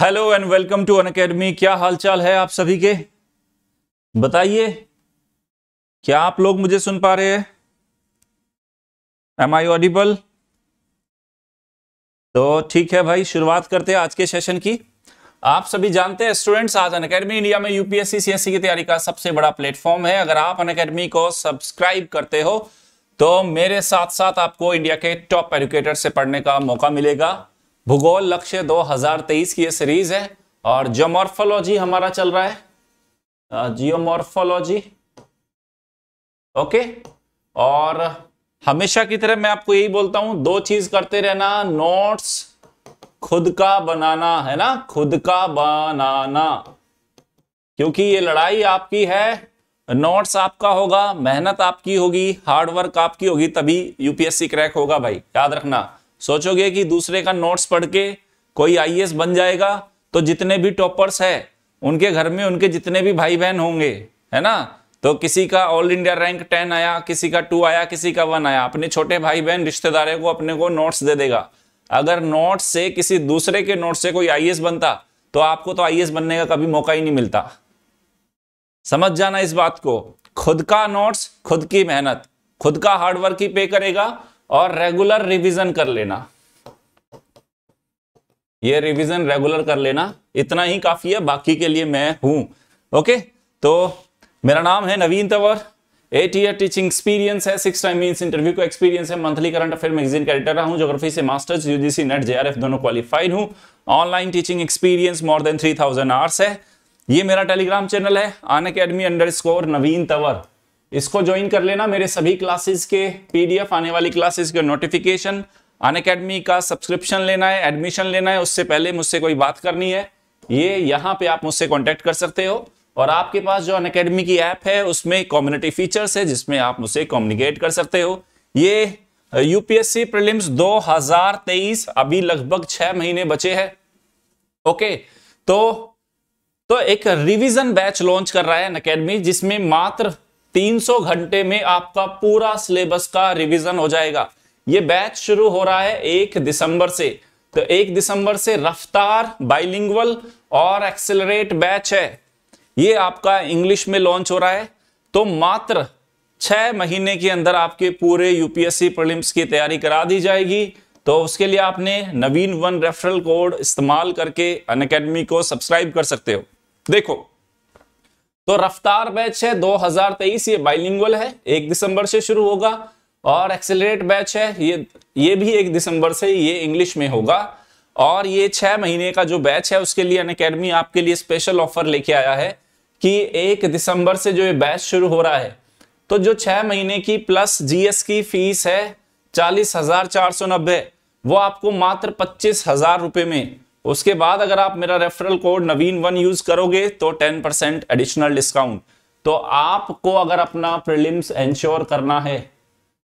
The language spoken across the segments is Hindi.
hello and welcome to Unacademy क्या हालचाल है आप सभी के बताइए क्या आप लोग मुझे सुन पा रहे हैं एम आई ऑडिबल तो ठीक है भाई शुरुआत करते हैं आज के सेशन की आप सभी जानते हैं स्टूडेंट्स आज अन अकेडमी इंडिया में यूपीएससी सीएससी की तैयारी का सबसे बड़ा प्लेटफॉर्म है अगर आप अन अकेडमी को सब्सक्राइब करते हो तो मेरे साथ साथ आपको इंडिया के टॉप एजुकेटर से पढ़ने का मौका मिलेगा भूगोल लक्ष्य 2023 की ये सीरीज है और जियोमॉर्फोलॉजी हमारा चल रहा है जियोमॉर्फोलॉजी ओके और हमेशा की तरह मैं आपको यही बोलता हूं दो चीज करते रहना नोट्स खुद का बनाना है ना खुद का बनाना क्योंकि ये लड़ाई आपकी है नोट्स आपका होगा मेहनत आपकी होगी हार्डवर्क आपकी होगी तभी यूपीएससी क्रैक होगा भाई याद रखना सोचोगे कि दूसरे का नोट्स पढ़ के कोई आई बन जाएगा तो जितने भी टॉपर्स है उनके घर में उनके जितने भी भाई बहन होंगे है ना तो किसी का ऑल इंडिया रैंक टेन आया किसी का टू आया किसी का वन आया अपने छोटे भाई बहन रिश्तेदारों को अपने को नोट्स दे देगा अगर नोट्स से किसी दूसरे के नोट से कोई आई बनता तो आपको तो आई बनने का कभी मौका ही नहीं मिलता समझ जाना इस बात को खुद का नोट्स खुद की मेहनत खुद का हार्डवर्क ही पे करेगा और रेगुलर रिवीजन कर लेना ये रिवीजन रेगुलर कर लेना इतना ही काफी है बाकी के लिए मैं हूं ओके तो मेरा नाम है Naveen Tanwar eight year teaching experience है सिक्स टाइम मीन इंटरव्यू का एक्सपीरियंस है मंथली करंट अफेयर मैगजीन का एडिटर रहा हूँ जोग्राफी से मास्टर्स यूजीसी नेट जे दोनों क्वालिफाइड हूँ online teaching experience more than three thousand hours है ये मेरा टेलीग्राम चैनल है Unacademy underscore Naveen Tanwar इसको ज्वाइन कर लेना मेरे सभी क्लासेस के पीडीएफ आने वाली क्लासेस के नोटिफिकेशन अन अकेडमी का सब्सक्रिप्शन लेना है एडमिशन लेना है उससे पहले मुझसे कोई बात करनी है ये यहाँ पे आप मुझसे कॉन्टेक्ट कर सकते हो और आपके पास जो अन अकेडमी की ऐप है उसमें कम्युनिटी फीचर्स है जिसमें आप मुझसे कम्युनिकेट कर सकते हो ये यूपीएससी प्रीलिम्स 2023 अभी लगभग छह महीने बचे हैं ओके तो तो एक रिवीजन बैच लॉन्च कर रहा है अन अकेडमी जिसमें मात्र 300 घंटे में आपका पूरा सिलेबस का रिवीजन हो जाएगा ये बैच शुरू हो रहा है एक दिसंबर से तो एक दिसंबर से रफ्तार बाइलिंग और एक्सेलरेट बैच है ये आपका इंग्लिश में लॉन्च हो रहा है तो मात्र छह महीने के अंदर आपके पूरे यूपीएससी प्रलिम्स की तैयारी करा दी जाएगी तो उसके लिए आपने नवीन वन रेफरल कोड इस्तेमाल करके अन को सब्सक्राइब कर सकते हो देखो तो रफ्तार बैच है 2023 ये बाइलिंगुअल है एक दिसंबर से शुरू होगा और एक्सेलरेट बैच है ये ये भी एक दिसंबर से ये इंग्लिश में होगा और ये छह महीने का जो बैच है उसके लिए अन अकेडमी आपके लिए स्पेशल ऑफर लेके आया है कि एक दिसंबर से जो ये बैच शुरू हो रहा है तो जो छह महीने की प्लस जीएस की फीस है चालीस हजार चार सौ नब्बे वो आपको मात्र पच्चीस हजार रुपए में उसके बाद अगर आप मेरा referral code Naveen one use करोगे तो टेन परसेंट एडिशनल डिस्काउंट तो आपको अगर अपना प्रिलिम्स एंश्योर करना है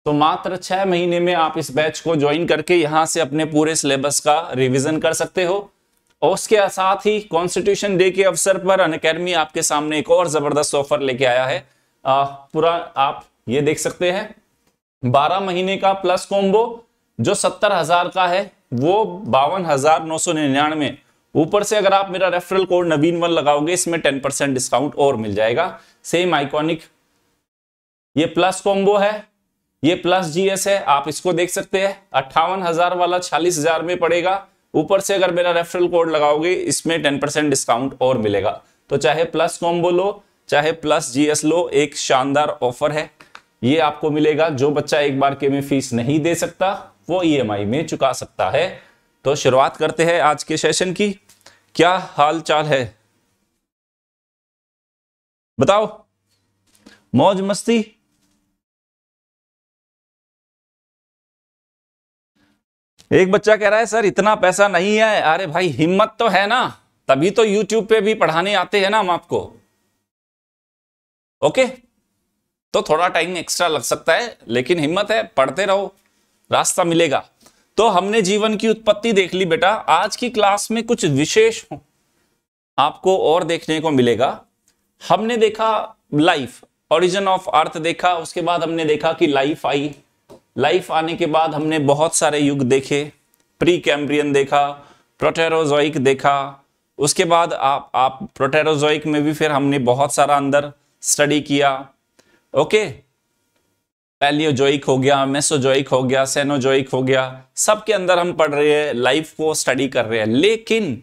तो मात्र छह महीने में आप इस बैच को ज्वाइन करके यहां से अपने पूरे सिलेबस का रिविजन कर सकते हो और उसके साथ ही कॉन्स्टिट्यूशन डे के अवसर पर अन अकेडमी आपके सामने एक और जबरदस्त ऑफर लेके आया है आ, पूरा आप ये देख सकते हैं बारह महीने का प्लस कॉम्बो जो सत्तर हजार का है वो बावन हजार नौ सौ निन्यानवे ऊपर से अगर आप मेरा रेफरल कोड नवीन वन लगाओगे इसमें टेन परसेंट डिस्काउंट और मिल जाएगा सेम आइकॉनिक ये प्लस कॉम्बो है ये प्लस जीएस है आप इसको देख सकते हैं अट्ठावन हजार वाला छालीस हजार में पड़ेगा ऊपर से अगर मेरा रेफरल कोड लगाओगे इसमें टेन परसेंट डिस्काउंट और मिलेगा तो चाहे प्लस कॉम्बो लो चाहे प्लस जीएस लो एक शानदार ऑफर है ये आपको मिलेगा जो बच्चा एक बार के में फीस नहीं दे सकता वो ईएमआई e में चुका सकता है तो शुरुआत करते हैं आज के सेशन की क्या हाल चाल है बताओ मौज मस्ती एक बच्चा कह रहा है सर इतना पैसा नहीं है अरे भाई हिम्मत तो है ना तभी तो YouTube पे भी पढ़ाने आते हैं ना हम आपको ओके तो थोड़ा टाइम एक्स्ट्रा लग सकता है लेकिन हिम्मत है पढ़ते रहो रास्ता मिलेगा तो हमने जीवन की उत्पत्ति देख ली बेटा आज की क्लास में कुछ विशेष आपको और देखने को मिलेगा हमने देखा लाइफ ओरिजिन ऑफ अर्थ देखा उसके बाद हमने देखा कि लाइफ आई लाइफ आने के बाद हमने बहुत सारे युग देखे प्री कैम्ब्रियन देखा प्रोटेरोजोइक देखा उसके बाद आप आप प्रोटेरोजोइक में भी फिर हमने बहुत सारा अंदर स्टडी किया ओके पैलियोजोइक हो गया मेसोजोइक हो गया सेनोजोइक हो गया सबके अंदर हम पढ़ रहे हैं लाइफ को स्टडी कर रहे हैं लेकिन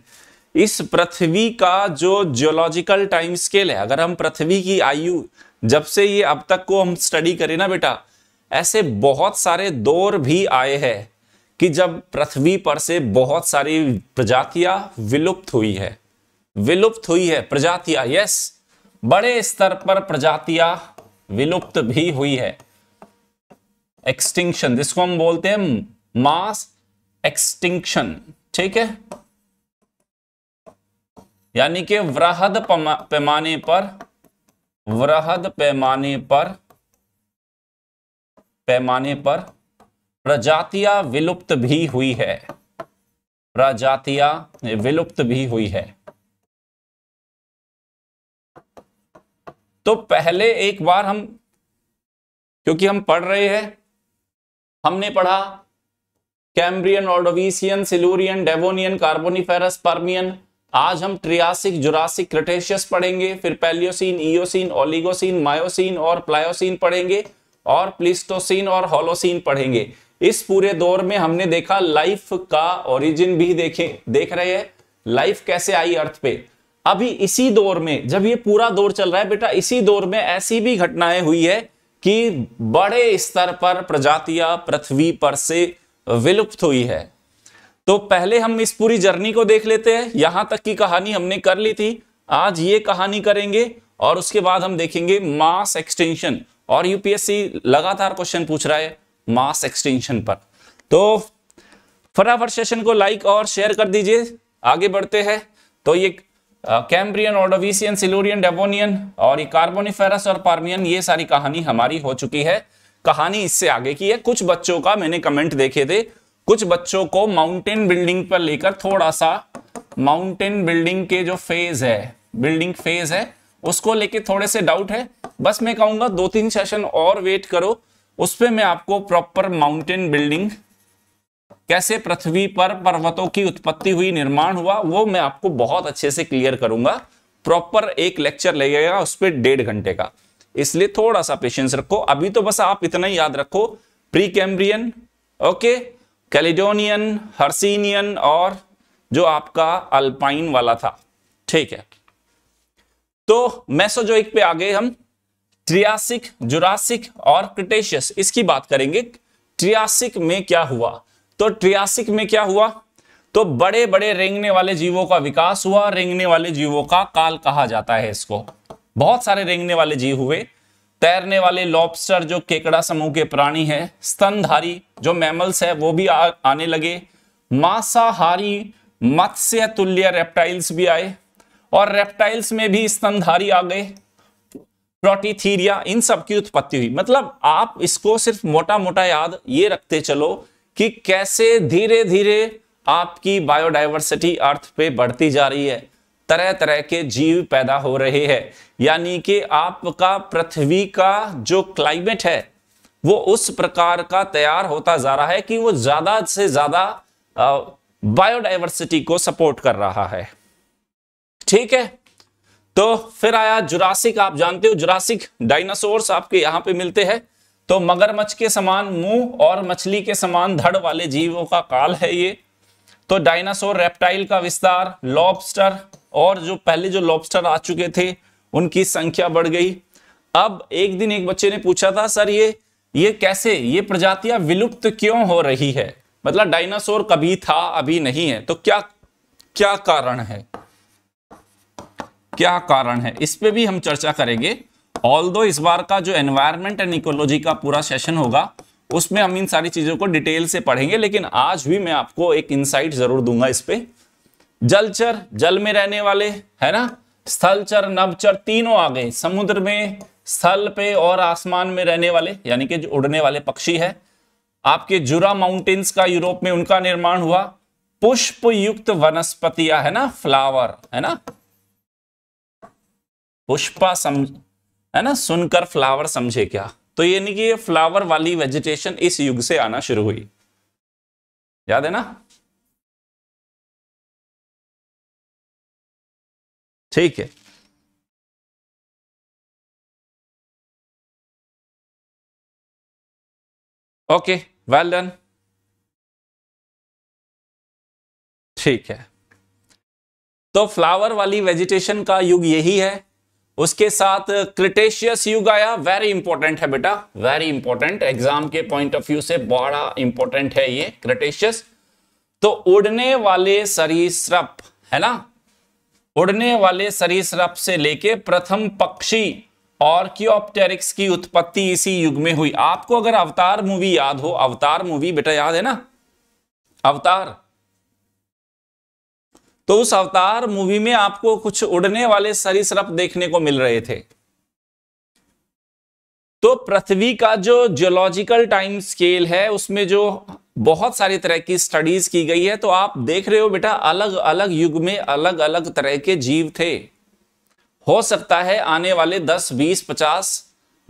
इस पृथ्वी का जो जियोलॉजिकल टाइम स्केल है अगर हम पृथ्वी की आयु जब से ये अब तक को हम स्टडी करें ना बेटा ऐसे बहुत सारे दौर भी आए हैं कि जब पृथ्वी पर से बहुत सारी प्रजातियां विलुप्त हुई है विलुप्त हुई है प्रजातियां यस बड़े स्तर पर प्रजातियां विलुप्त भी हुई है एक्सटिंक्शन जिसको हम बोलते हैं मास एक्सटिंक्शन ठीक है यानी कि वृहद पैमाने पर वृहद पैमाने पर पैमाने पर प्रजातियां विलुप्त भी हुई है प्रजातियां विलुप्त भी हुई है तो पहले एक बार हम क्योंकि हम पढ़ रहे हैं हमने पढ़ा Cambrian Ordovician Silurian Devonian Carboniferous Permian आज हम ट्रियासिक जुरासिक क्रिटेशियस पढ़ेंगे फिर पैलियोसिन ईयोसिन ओलिगोसिन मायोसिन और प्लायोसिन पढ़ेंगे और प्लिस्टोसिन और होलोसिन पढ़ेंगे इस पूरे दौर में हमने देखा लाइफ का ओरिजिन भी देखे देख रहे हैं लाइफ कैसे आई अर्थ पे अभी इसी दौर में जब ये पूरा दौर चल रहा है बेटा इसी दौर में ऐसी भी घटनाएं हुई है कि बड़े स्तर पर प्रजातियां पृथ्वी पर से विलुप्त हुई है तो पहले हम इस पूरी जर्नी को देख लेते हैं यहां तक की कहानी हमने कर ली थी आज ये कहानी करेंगे और उसके बाद हम देखेंगे मास एक्सटेंशन और यूपीएससी लगातार क्वेश्चन पूछ रहा है मास एक्सटेंशन पर तो फटाफट सेशन को लाइक और शेयर कर दीजिए आगे बढ़ते हैं तो ये कैम्ब्रियन ओडोविसियन सिलोरियन डेवोनियन और ये कार्बोनिफेरस और पार्मियन ये सारी कहानी हमारी हो चुकी है कहानी इससे आगे की है कुछ बच्चों का मैंने कमेंट देखे थे कुछ बच्चों को माउंटेन बिल्डिंग पर लेकर थोड़ा सा माउंटेन बिल्डिंग के जो फेज है बिल्डिंग फेज है उसको लेके थोड़े से डाउट है बस मैं कहूंगा दो तीन सेशन और वेट करो उस पर मैं आपको प्रॉपर माउंटेन बिल्डिंग कैसे पृथ्वी पर पर्वतों की उत्पत्ति हुई निर्माण हुआ वो मैं आपको बहुत अच्छे से क्लियर करूंगा प्रॉपर एक लेक्चर लगेगा उस पर डेढ़ घंटे का इसलिए थोड़ा सा पेशेंस रखो अभी तो बस आप इतना ही याद रखो pre Cambrian okay Caledonian Hercynian और जो आपका अल्पाइन वाला था ठीक है तो मैसोजोइक पे आगे हम ट्रियासिक जुरासिक और क्रिटेशियस इसकी बात करेंगे ट्रियासिक में क्या हुआ तो ट्रियासिक में क्या हुआ तो बड़े बड़े रेंगने वाले जीवों का विकास हुआ रेंगने वाले जीवों का काल कहा जाता है इसको बहुत सारे रेंगने वाले जीव हुए तैरने वाले लॉबस्टर जो केकड़ा समूह के प्राणी है स्तनधारी जो मैमल्स है वो भी आ, आने लगे मांसाहारी मत्स्य तुल्य रेप्टाइल्स भी आए और रेप्टाइल्स में भी स्तनधारी आ गए प्रोटीथीरिया इन सब की उत्पत्ति हुई मतलब आप इसको सिर्फ मोटा मोटा याद ये रखते चलो कि कैसे धीरे धीरे आपकी बायोडाइवर्सिटी अर्थ पे बढ़ती जा रही है तरह तरह के जीव पैदा हो रहे हैं यानी कि आपका पृथ्वी का जो क्लाइमेट है वो उस प्रकार का तैयार होता जा रहा है कि वो ज्यादा से ज्यादा बायोडाइवर्सिटी को सपोर्ट कर रहा है ठीक है तो फिर आया जुरासिक आप जानते हो जुरासिक डायनासोर्स आपके यहां पे मिलते हैं तो मगरमच्छ के समान मुंह और मछली के समान धड़ वाले जीवों का काल है ये तो डायनासोर रेप्टाइल का विस्तार लॉबस्टर और जो पहले जो लॉबस्टर आ चुके थे उनकी संख्या बढ़ गई अब एक दिन एक बच्चे ने पूछा था सर ये ये कैसे ये प्रजातियां विलुप्त क्यों हो रही है मतलब डायनासोर कभी था अभी नहीं है तो क्या क्या कारण है क्या कारण है इस पर भी हम चर्चा करेंगे ऑल इस बार का जो एनवायरमेंट एंड इकोलॉजी का पूरा सेशन होगा उसमें हम इन सारी चीजों को डिटेल से पढ़ेंगे लेकिन आज भी मैं आपको एक इंसाइट जरूर दूंगा इस पे जलचर जल में रहने वाले है ना स्थलचर नवचर तीनों आ गए समुद्र में स्थल पे और आसमान में रहने वाले यानी कि जो उड़ने वाले पक्षी है आपके जुरा माउंटेन्स का यूरोप में उनका निर्माण हुआ पुष्प युक्त वनस्पतियां है ना फ्लावर है ना पुष्पा सम है ना सुनकर फ्लावर समझे क्या तो ये नहीं कि ये फ्लावर वाली वेजिटेशन इस युग से आना शुरू हुई याद है ना ठीक है ओके वेल डन ठीक है तो फ्लावर वाली वेजिटेशन का युग यही है उसके साथ क्रिटेशियस युग आया वेरी इंपॉर्टेंट है बेटा वेरी इंपॉर्टेंट एग्जाम के पॉइंट ऑफ व्यू से बड़ा इंपॉर्टेंट है ये क्रिटेशियस तो उड़ने वाले सरीसृप है ना उड़ने वाले सरीसृप से लेके प्रथम पक्षी और क्योप्टेरिक्स की उत्पत्ति इसी युग में हुई आपको अगर अवतार मूवी याद हो अवतार मूवी बेटा याद है ना अवतार तो उस अवतार मूवी में आपको कुछ उड़ने वाले सरीसृप देखने को मिल रहे थे तो पृथ्वी का जो जियोलॉजिकल टाइम स्केल है उसमें जो बहुत सारी तरह की स्टडीज की गई है तो आप देख रहे हो बेटा अलग अलग युग में अलग अलग तरह के जीव थे हो सकता है आने वाले 10, 20, 50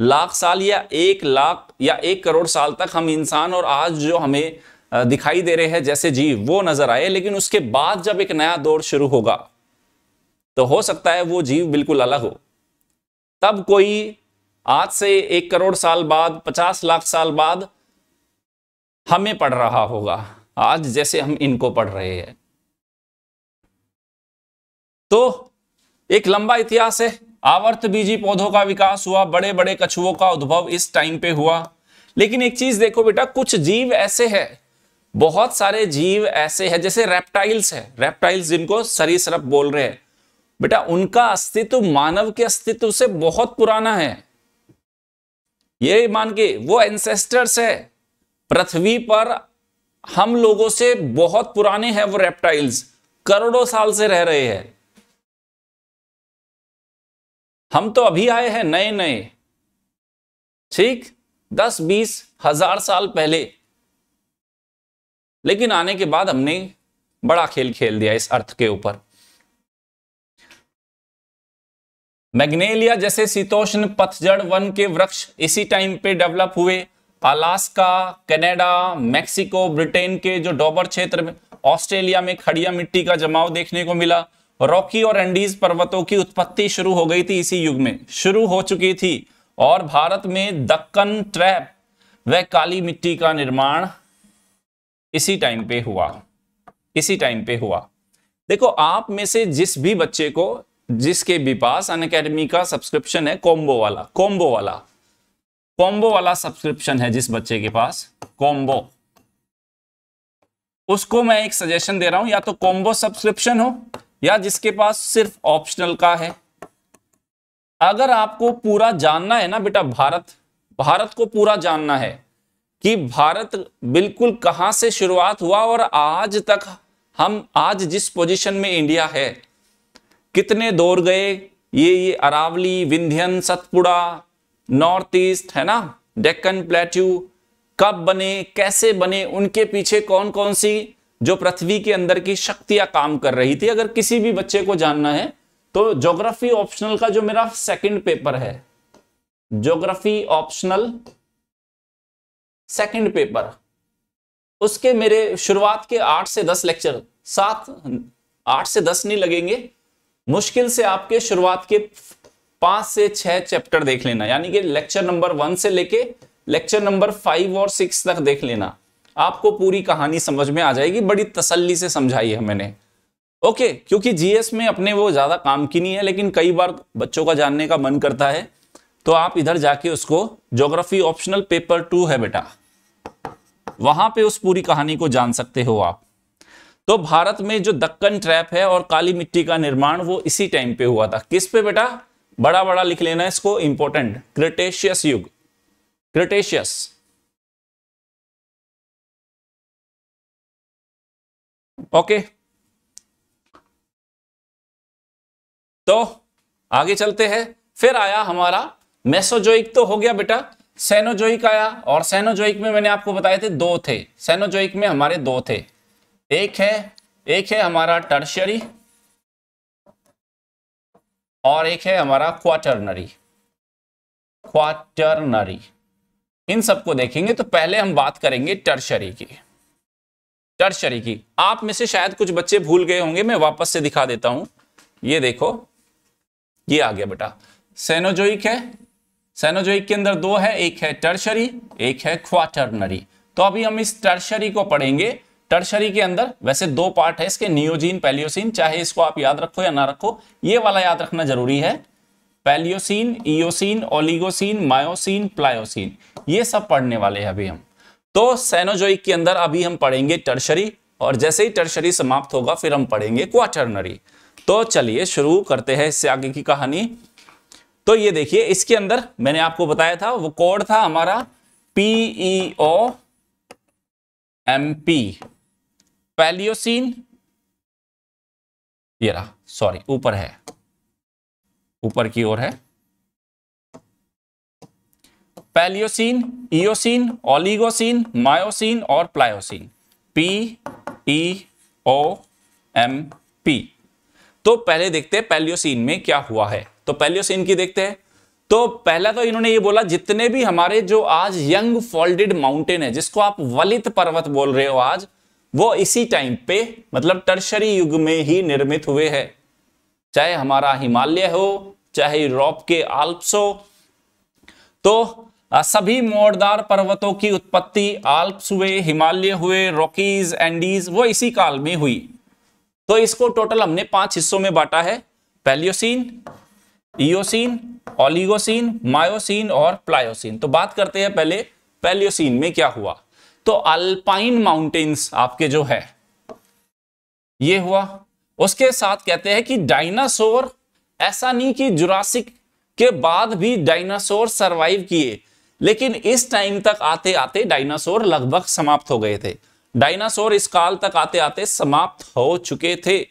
लाख साल या एक लाख या एक करोड़ साल तक हम इंसान और आज जो हमें दिखाई दे रहे हैं जैसे जीव वो नजर आए लेकिन उसके बाद जब एक नया दौर शुरू होगा तो हो सकता है वो जीव बिल्कुल अलग हो तब कोई आज से एक करोड़ साल बाद पचास लाख साल बाद हमें पढ़ रहा होगा आज जैसे हम इनको पढ़ रहे हैं तो एक लंबा इतिहास है आवर्त बीजी पौधों का विकास हुआ बड़े बड़े कछुओं का उद्भव इस टाइम पे हुआ लेकिन एक चीज देखो बेटा कुछ जीव ऐसे हैं बहुत सारे जीव ऐसे हैं जैसे रेप्टाइल्स है रेप्टाइल्स जिनको सरी सरप बोल रहे हैं बेटा उनका अस्तित्व मानव के अस्तित्व से बहुत पुराना है ये मान के वो एंसेस्टर्स है पृथ्वी पर हम लोगों से बहुत पुराने हैं वो रेप्टाइल्स करोड़ों साल से रह रहे हैं हम तो अभी आए हैं नए नए ठीक दस बीस हजार साल पहले लेकिन आने के बाद हमने बड़ा खेल खेल दिया इस अर्थ के ऊपर मैग्नेलिया जैसे शीतोष्ण पथजड़ वन के वृक्ष इसी टाइम पे डेवलप हुए अलास्का कनाडा मेक्सिको ब्रिटेन के जो डॉबर क्षेत्र में ऑस्ट्रेलिया में खड़िया मिट्टी का जमाव देखने को मिला रॉकी और एंडीज पर्वतों की उत्पत्ति शुरू हो गई थी इसी युग में शुरू हो चुकी थी और भारत में दक्कन ट्रैप व काली मिट्टी का निर्माण इसी टाइम पे हुआ इसी टाइम पे हुआ देखो आप में से जिस भी बच्चे को जिसके विपास अन अकेडमी का सब्सक्रिप्शन है कॉम्बो वाला कॉम्बो वाला कॉम्बो वाला सब्सक्रिप्शन है जिस बच्चे के पास कॉम्बो उसको मैं एक सजेशन दे रहा हूं या तो कॉम्बो सब्सक्रिप्शन हो या जिसके पास सिर्फ ऑप्शनल का है अगर आपको पूरा जानना है ना बेटा भारत भारत को पूरा जानना है कि भारत बिल्कुल कहां से शुरुआत हुआ और आज तक हम आज जिस पोजीशन में इंडिया है कितने दौर गए ये ये अरावली विंध्यन सतपुड़ा नॉर्थ ईस्ट है ना डेक्कन प्लेट्यू कब बने कैसे बने उनके पीछे कौन कौन सी जो पृथ्वी के अंदर की शक्तियां काम कर रही थी अगर किसी भी बच्चे को जानना है तो ज्योग्राफी ऑप्शनल का जो मेरा सेकंड पेपर है ज्योग्राफी ऑप्शनल सेकंड पेपर उसके मेरे शुरुआत के आठ से दस लेक्चर सात आठ से दस नहीं लगेंगे मुश्किल से आपके शुरुआत के पांच से छह चैप्टर देख लेना यानी कि लेक्चर नंबर वन से लेके लेक्चर नंबर फाइव और सिक्स तक देख लेना आपको पूरी कहानी समझ में आ जाएगी बड़ी तसल्ली से समझाई है मैंने ओके क्योंकि जीएस में अपने वो ज्यादा काम की नहीं है लेकिन कई बार बच्चों का जानने का मन करता है तो आप इधर जाके उसको ज्योग्राफी ऑप्शनल पेपर टू है बेटा वहां पे उस पूरी कहानी को जान सकते हो आप तो भारत में जो दक्कन ट्रैप है और काली मिट्टी का निर्माण वो इसी टाइम पे हुआ था किस पे बेटा बड़ा बड़ा लिख लेना इसको इंपॉर्टेंट क्रिटेशियस युग क्रिटेशियस ओके तो आगे चलते हैं फिर आया हमारा मेसोजोइक तो हो गया बेटा सेनोजोइक आया और सेनोजोइक में मैंने आपको बताए थे दो थे सेनोजोइक में हमारे दो थे एक है एक है हमारा टर्शरी और एक है हमारा क्वाटरनरी क्वाटरनरी इन सबको देखेंगे तो पहले हम बात करेंगे टर्शरी की टर्शरी की आप में से शायद कुछ बच्चे भूल गए होंगे मैं वापस से दिखा देता हूं ये देखो ये आ गया बेटा सेनोजोइक है साइनोजोइक के अंदर दो है एक है टर्शरी एक है क्वाटरनरी तो अभी हम इस टर्शरी को पढ़ेंगे टर्शरी के अंदर वैसे दो पार्ट है इसके नियोजीन पैलियोसिन चाहे इसको आप याद रखो या ना रखो ये वाला याद रखना जरूरी है Paleocene Eocene Oligocene Miocene Pliocene ये सब पढ़ने वाले हैं अभी हम तो सैनोजोइक के अंदर अभी हम पढ़ेंगे टर्शरी और जैसे ही टर्शरी समाप्त होगा फिर हम पढ़ेंगे क्वाटरनरी तो चलिए शुरू करते हैं इससे आगे की कहानी तो ये देखिए इसके अंदर मैंने आपको बताया था वो कोड था हमारा PEO M e P Paleocene ये रहा सॉरी ऊपर है ऊपर की ओर है पैलियोसिन ईओसिन ओलिगोसिन मायोसिन और Pliocene P E e O M P तो पहले देखते हैं पैलियोसिन में क्या हुआ है तो पहले से इनकी देखते हैं तो पहला तो इन्होंने ये बोला जितने भी हमारे जो आज यंग फोल्डेड माउंटेन है जिसको आप वलित पर्वत बोल रहे हो आज वो इसी टाइम पे मतलब टर्शरी युग में ही निर्मित हुए है चाहे हमारा हिमालय हो चाहे यूरोप के आल्प्स हो तो सभी मोड़दार पर्वतों की उत्पत्ति आल्प्स हुए हिमालय हुए रॉकीज एंडीज वो इसी काल में हुई तो इसको टोटल हमने पांच हिस्सों में बांटा है पैलियोसिन ईओसिन ऑलिगोसिन मायोसिन और प्लायोसिन तो बात करते हैं पहले पैलियोसिन में क्या हुआ तो अल्पाइन माउंटेन्स आपके जो है ये हुआ उसके साथ कहते हैं कि डायनासोर ऐसा नहीं कि जुरासिक के बाद भी डायनासोर सरवाइव किए लेकिन इस टाइम तक आते आते डायनासोर लगभग समाप्त हो गए थे डायनासोर इस काल तक आते आते समाप्त हो चुके थे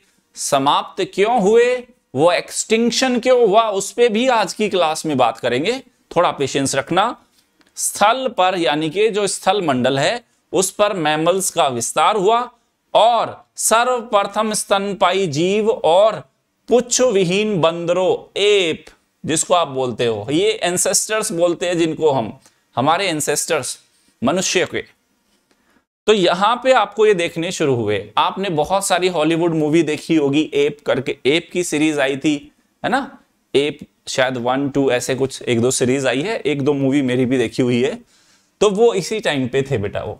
समाप्त क्यों हुए वो एक्सटिंक्शन क्यों हुआ उस पर भी आज की क्लास में बात करेंगे थोड़ा पेशेंस रखना स्थल पर यानी कि जो स्थल मंडल है उस पर मैमल्स का विस्तार हुआ और सर्वप्रथम स्तनपाई जीव और पुच्छ विहीन बंदरों एप जिसको आप बोलते हो ये एंसेस्टर्स बोलते हैं जिनको हम हमारे एंसेस्टर्स मनुष्य के तो यहां पे आपको ये देखने शुरू हुए आपने बहुत सारी हॉलीवुड मूवी देखी होगी एप करके एप की सीरीज आई थी है ना एप शायद वन टू ऐसे कुछ एक दो सीरीज आई है एक दो मूवी मेरी भी देखी हुई है तो वो इसी टाइम पे थे बेटा वो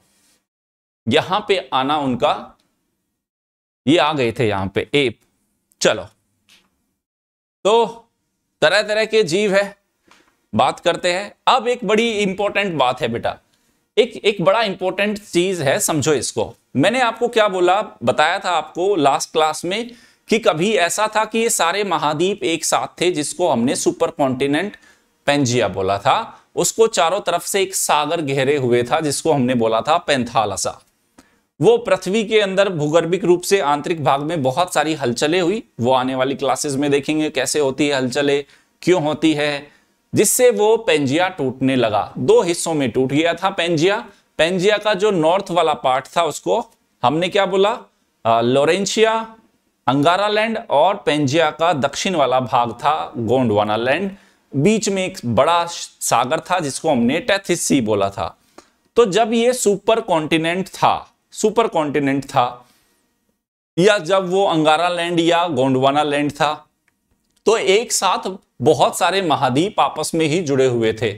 यहां पे आना उनका ये आ गए थे यहां पे एप चलो तो तरह तरह के जीव है बात करते हैं अब एक बड़ी इंपॉर्टेंट बात है बेटा एक एक बड़ा इंपॉर्टेंट चीज है समझो इसको मैंने आपको क्या बोला बताया था आपको लास्ट क्लास में कि कभी ऐसा था कि ये सारे महाद्वीप एक साथ थे जिसको हमने सुपर कॉन्टिनेंट पेंजिया बोला था उसको चारों तरफ से एक सागर घेरे हुए था जिसको हमने बोला था पेंथालसा वो पृथ्वी के अंदर भूगर्भिक रूप से आंतरिक भाग में बहुत सारी हलचलें हुई वो आने वाली क्लासेस में देखेंगे कैसे होती है हलचलें क्यों होती है जिससे वो पेंजिया टूटने लगा दो हिस्सों में टूट गया था पेंजिया पेंजिया का जो नॉर्थ वाला पार्ट था उसको हमने क्या बोला लोरेंशिया अंगारा लैंड और पेंजिया का दक्षिण वाला भाग था गोंडवाना लैंड बीच में एक बड़ा सागर था जिसको हमने टैथिस बोला था तो जब ये सुपर कॉन्टिनेंट था सुपर कॉन्टिनेंट था या जब वो अंगारा लैंड या गोंडवाना लैंड था तो एक साथ बहुत सारे महाद्वीप आपस में ही जुड़े हुए थे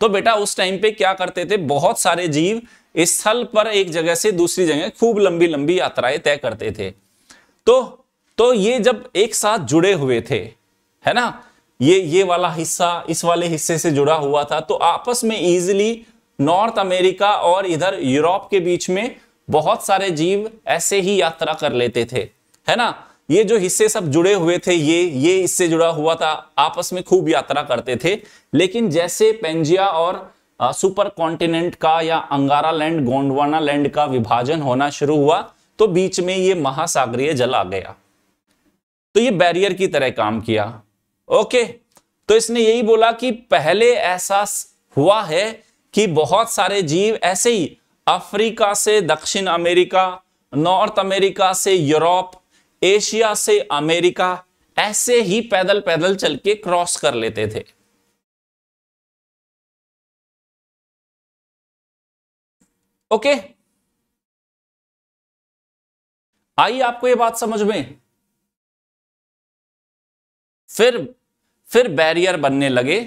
तो बेटा उस टाइम पे क्या करते थे बहुत सारे जीव इस स्थल पर एक जगह से दूसरी जगह खूब लंबी लंबी यात्राएं तय करते थे तो तो ये जब एक साथ जुड़े हुए थे है ना ये ये वाला हिस्सा इस वाले हिस्से से जुड़ा हुआ था तो आपस में इजिली नॉर्थ अमेरिका और इधर यूरोप के बीच में बहुत सारे जीव ऐसे ही यात्रा कर लेते थे है ना ये जो हिस्से सब जुड़े हुए थे ये ये इससे जुड़ा हुआ था आपस में खूब यात्रा करते थे लेकिन जैसे पेंजिया और आ, सुपर कॉन्टिनेंट का या अंगारा लैंड गोंडवाना लैंड का विभाजन होना शुरू हुआ तो बीच में ये महासागरीय जल आ गया तो ये बैरियर की तरह काम किया ओके तो इसने यही बोला कि पहले ऐसा हुआ है कि बहुत सारे जीव ऐसे ही अफ्रीका से दक्षिण अमेरिका नॉर्थ अमेरिका से यूरोप एशिया से अमेरिका ऐसे ही पैदल पैदल चल के क्रॉस कर लेते थे ओके आई आपको ये बात समझ में फिर फिर बैरियर बनने लगे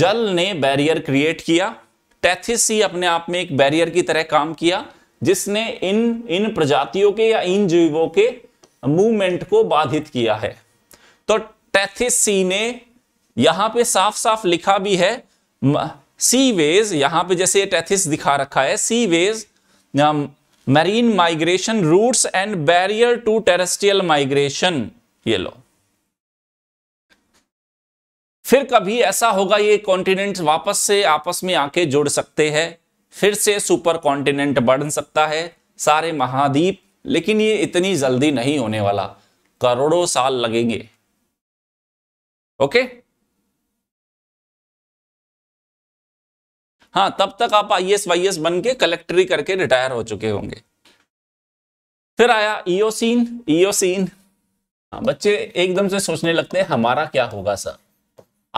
जल ने बैरियर क्रिएट किया टैथिस ही अपने आप में एक बैरियर की तरह काम किया जिसने इन इन प्रजातियों के या इन जीवों के मूवमेंट को बाधित किया है तो सी ने यहां पे साफ साफ लिखा भी है सी वेज यहां पे जैसे टेथिस दिखा रखा है sea ways marine migration routes and barrier to terrestrial migration ये लो फिर कभी ऐसा होगा ये कॉन्टिनेंट वापस से आपस में आके जुड़ सकते हैं फिर से सुपर कॉन्टिनेंट बढ़ सकता है सारे महाद्वीप लेकिन ये इतनी जल्दी नहीं होने वाला करोड़ों साल लगेंगे ओके हाँ तब तक आप आई एस वाई एस बन के कलेक्टरी करके रिटायर हो चुके होंगे फिर आया ईओसीन e ईओसीन e हाँ बच्चे एकदम से सोचने लगते हैं हमारा क्या होगा सर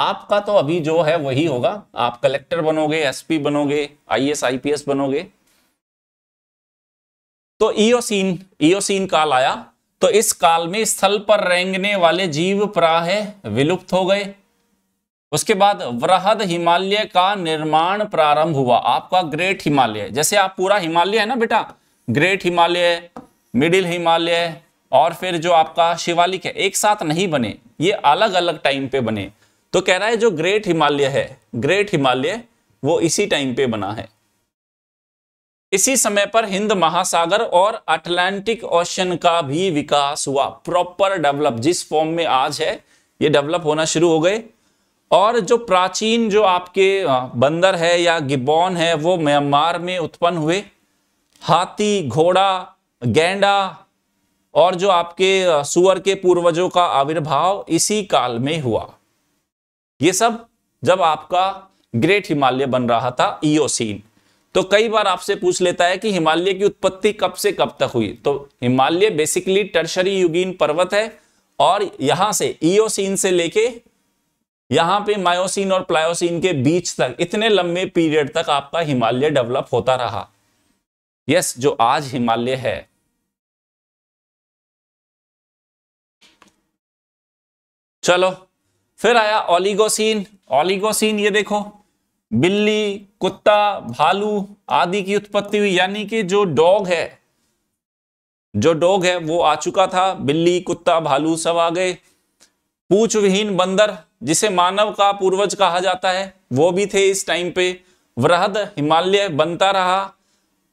आपका तो अभी जो है वही होगा आप कलेक्टर बनोगे एसपी बनोगे आईएस आईपीएस e बनोगे तो ईओसीन ईओसीन काल आया तो इस काल में स्थल पर रेंगने वाले जीव प्राह विलुप्त हो गए उसके बाद वृहद हिमालय का निर्माण प्रारंभ हुआ आपका ग्रेट हिमालय जैसे आप पूरा हिमालय है ना बेटा ग्रेट हिमालय मिडिल हिमालय और फिर जो आपका शिवालिक है एक साथ नहीं बने ये अलग अलग टाइम पे बने तो कह रहा है जो ग्रेट हिमालय है ग्रेट हिमालय वो इसी टाइम पे बना है इसी समय पर हिंद महासागर और अटलांटिक ओशन का भी विकास हुआ प्रॉपर डेवलप जिस फॉर्म में आज है ये डेवलप होना शुरू हो गए और जो प्राचीन जो आपके बंदर है या गिबॉन है वो म्यांमार में उत्पन्न हुए हाथी घोड़ा गेंडा और जो आपके सुअर के पूर्वजों का आविर्भाव इसी काल में हुआ ये सब जब आपका ग्रेट हिमालय बन रहा था ईओसीन तो कई बार आपसे पूछ लेता है कि हिमालय की उत्पत्ति कब से कब तक हुई तो हिमालय बेसिकली टर्शरी युगीन पर्वत है और यहां से ईओसीन से लेके यहां पे मायोसीन और प्लायोसीन के बीच तक इतने लंबे पीरियड तक आपका हिमालय डेवलप होता रहा यस जो आज हिमालय है चलो फिर आया ऑलिगोसिन ऑलिगोसिन ये देखो बिल्ली कुत्ता भालू आदि की उत्पत्ति हुई यानी कि जो डॉग है जो डॉग है वो आ चुका था बिल्ली कुत्ता भालू सब आ गए पूछ विहीन बंदर जिसे मानव का पूर्वज कहा जाता है वो भी थे इस टाइम पे वृहद हिमालय बनता रहा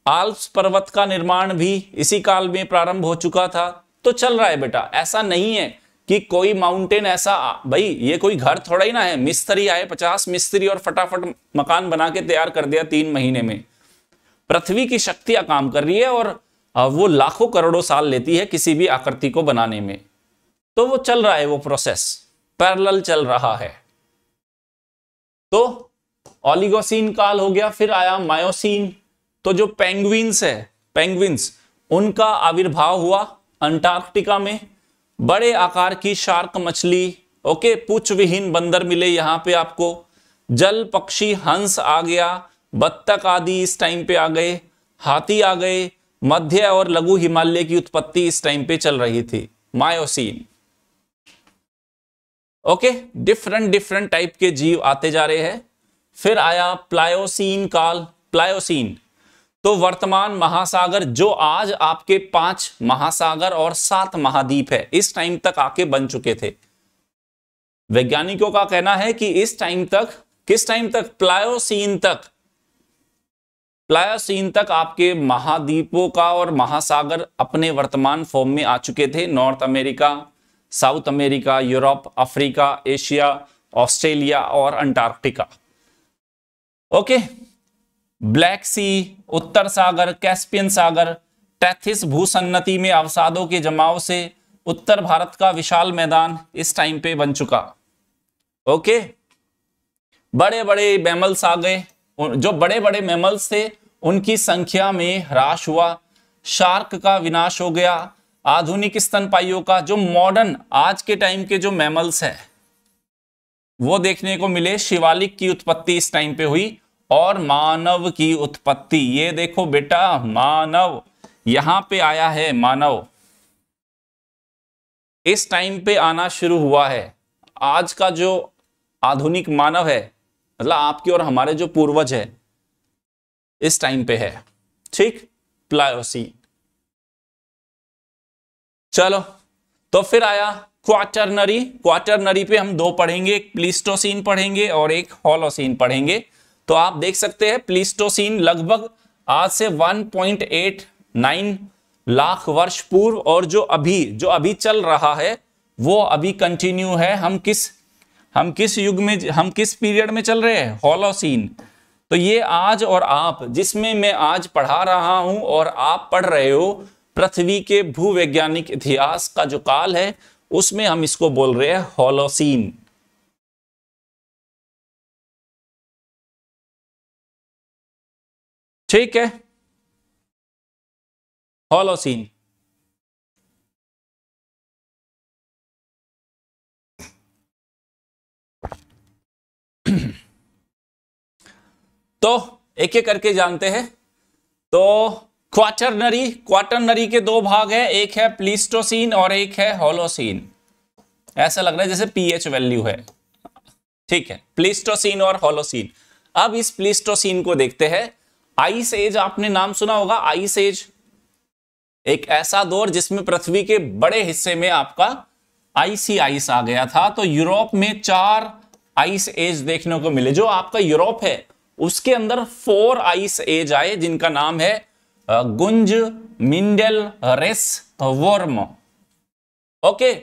आल्प्स पर्वत का निर्माण भी इसी काल में प्रारंभ हो चुका था तो चल रहा है बेटा ऐसा नहीं है कि कोई माउंटेन ऐसा भाई ये कोई घर थोड़ा ही ना है मिस्त्री आए पचास मिस्त्री और फटाफट मकान बना के तैयार कर दिया तीन महीने में पृथ्वी की शक्तियां काम कर रही है और वो लाखों करोड़ों साल लेती है किसी भी आकृति को बनाने में तो वो चल रहा है वो प्रोसेस पैरल चल रहा है तो ऑलिगोसिन काल हो गया फिर आया मायोसिन तो जो पेंगुइन्स है पेंगुइन्स उनका आविर्भाव हुआ अंटार्कटिका में बड़े आकार की शार्क मछली ओके पूछ विहीन बंदर मिले यहाँ पे आपको जल पक्षी हंस आ गया बत्तख आदि इस टाइम पे आ गए हाथी आ गए मध्य और लघु हिमालय की उत्पत्ति इस टाइम पे चल रही थी Miocene okay different different type के जीव आते जा रहे हैं फिर आया प्लायोसीन काल प्लायोसीन तो वर्तमान महासागर जो आज आपके पांच महासागर और सात महाद्वीप है इस टाइम तक आके बन चुके थे वैज्ञानिकों का कहना है कि इस टाइम तक किस टाइम तक प्लायोसीन तक प्लायोसीन तक आपके महाद्वीपों का और महासागर अपने वर्तमान फॉर्म में आ चुके थे North America South America Europe Africa Asia Australia और अंटार्कटिका ओके ब्लैक सी उत्तर सागर कैस्पियन सागर टैथिस भूसन्नति में अवसादों के जमाव से उत्तर भारत का विशाल मैदान इस टाइम पे बन चुका ओके बड़े बड़े मैमल्स आ गए जो बड़े बड़े मैमल्स थे उनकी संख्या में ह्रास हुआ शार्क का विनाश हो गया आधुनिक स्तनपाइयों का जो मॉडर्न आज के टाइम के जो मैमल्स है वो देखने को मिले शिवालिक की उत्पत्ति इस टाइम पे हुई और मानव की उत्पत्ति ये देखो बेटा मानव यहां पे आया है मानव इस टाइम पे आना शुरू हुआ है आज का जो आधुनिक मानव है मतलब आपके और हमारे जो पूर्वज है इस टाइम पे है ठीक प्लायोसी चलो तो फिर आया क्वाटरनरी क्वाटरनरी पे हम दो पढ़ेंगे एक प्लीस्टोसिन पढ़ेंगे और एक हॉलोसिन पढ़ेंगे तो आप देख सकते हैं प्लीस्टोसिन लगभग आज से 1.89 लाख वर्ष पूर्व और जो अभी जो अभी चल रहा है वो अभी कंटिन्यू है हम किस हम किस युग में हम किस पीरियड में चल रहे हैं होलोसिन तो ये आज और आप जिसमें मैं आज पढ़ा रहा हूं और आप पढ़ रहे हो पृथ्वी के भूवैज्ञानिक इतिहास का जो काल है उसमें हम इसको बोल रहे हैं होलोसिन ठीक है हॉलोसीन तो एक एक करके जानते हैं तो क्वाटरनरी क्वाटरनरी के दो भाग है एक है प्लीस्टोसीन और एक है होलोसीन ऐसा लग रहा है जैसे पीएच वैल्यू है ठीक है प्लीस्टोसीन और होलोसीन अब इस प्लीस्टोसीन को देखते हैं आइस एज आपने नाम सुना होगा आइस एज एक ऐसा दौर जिसमें पृथ्वी के बड़े हिस्से में आपका आईसी आइस आ गया था तो यूरोप में चार आइस एज देखने को मिले जो आपका यूरोप है उसके अंदर फोर आइस एज आए जिनका नाम है Gunz Mindel Riss Wurm okay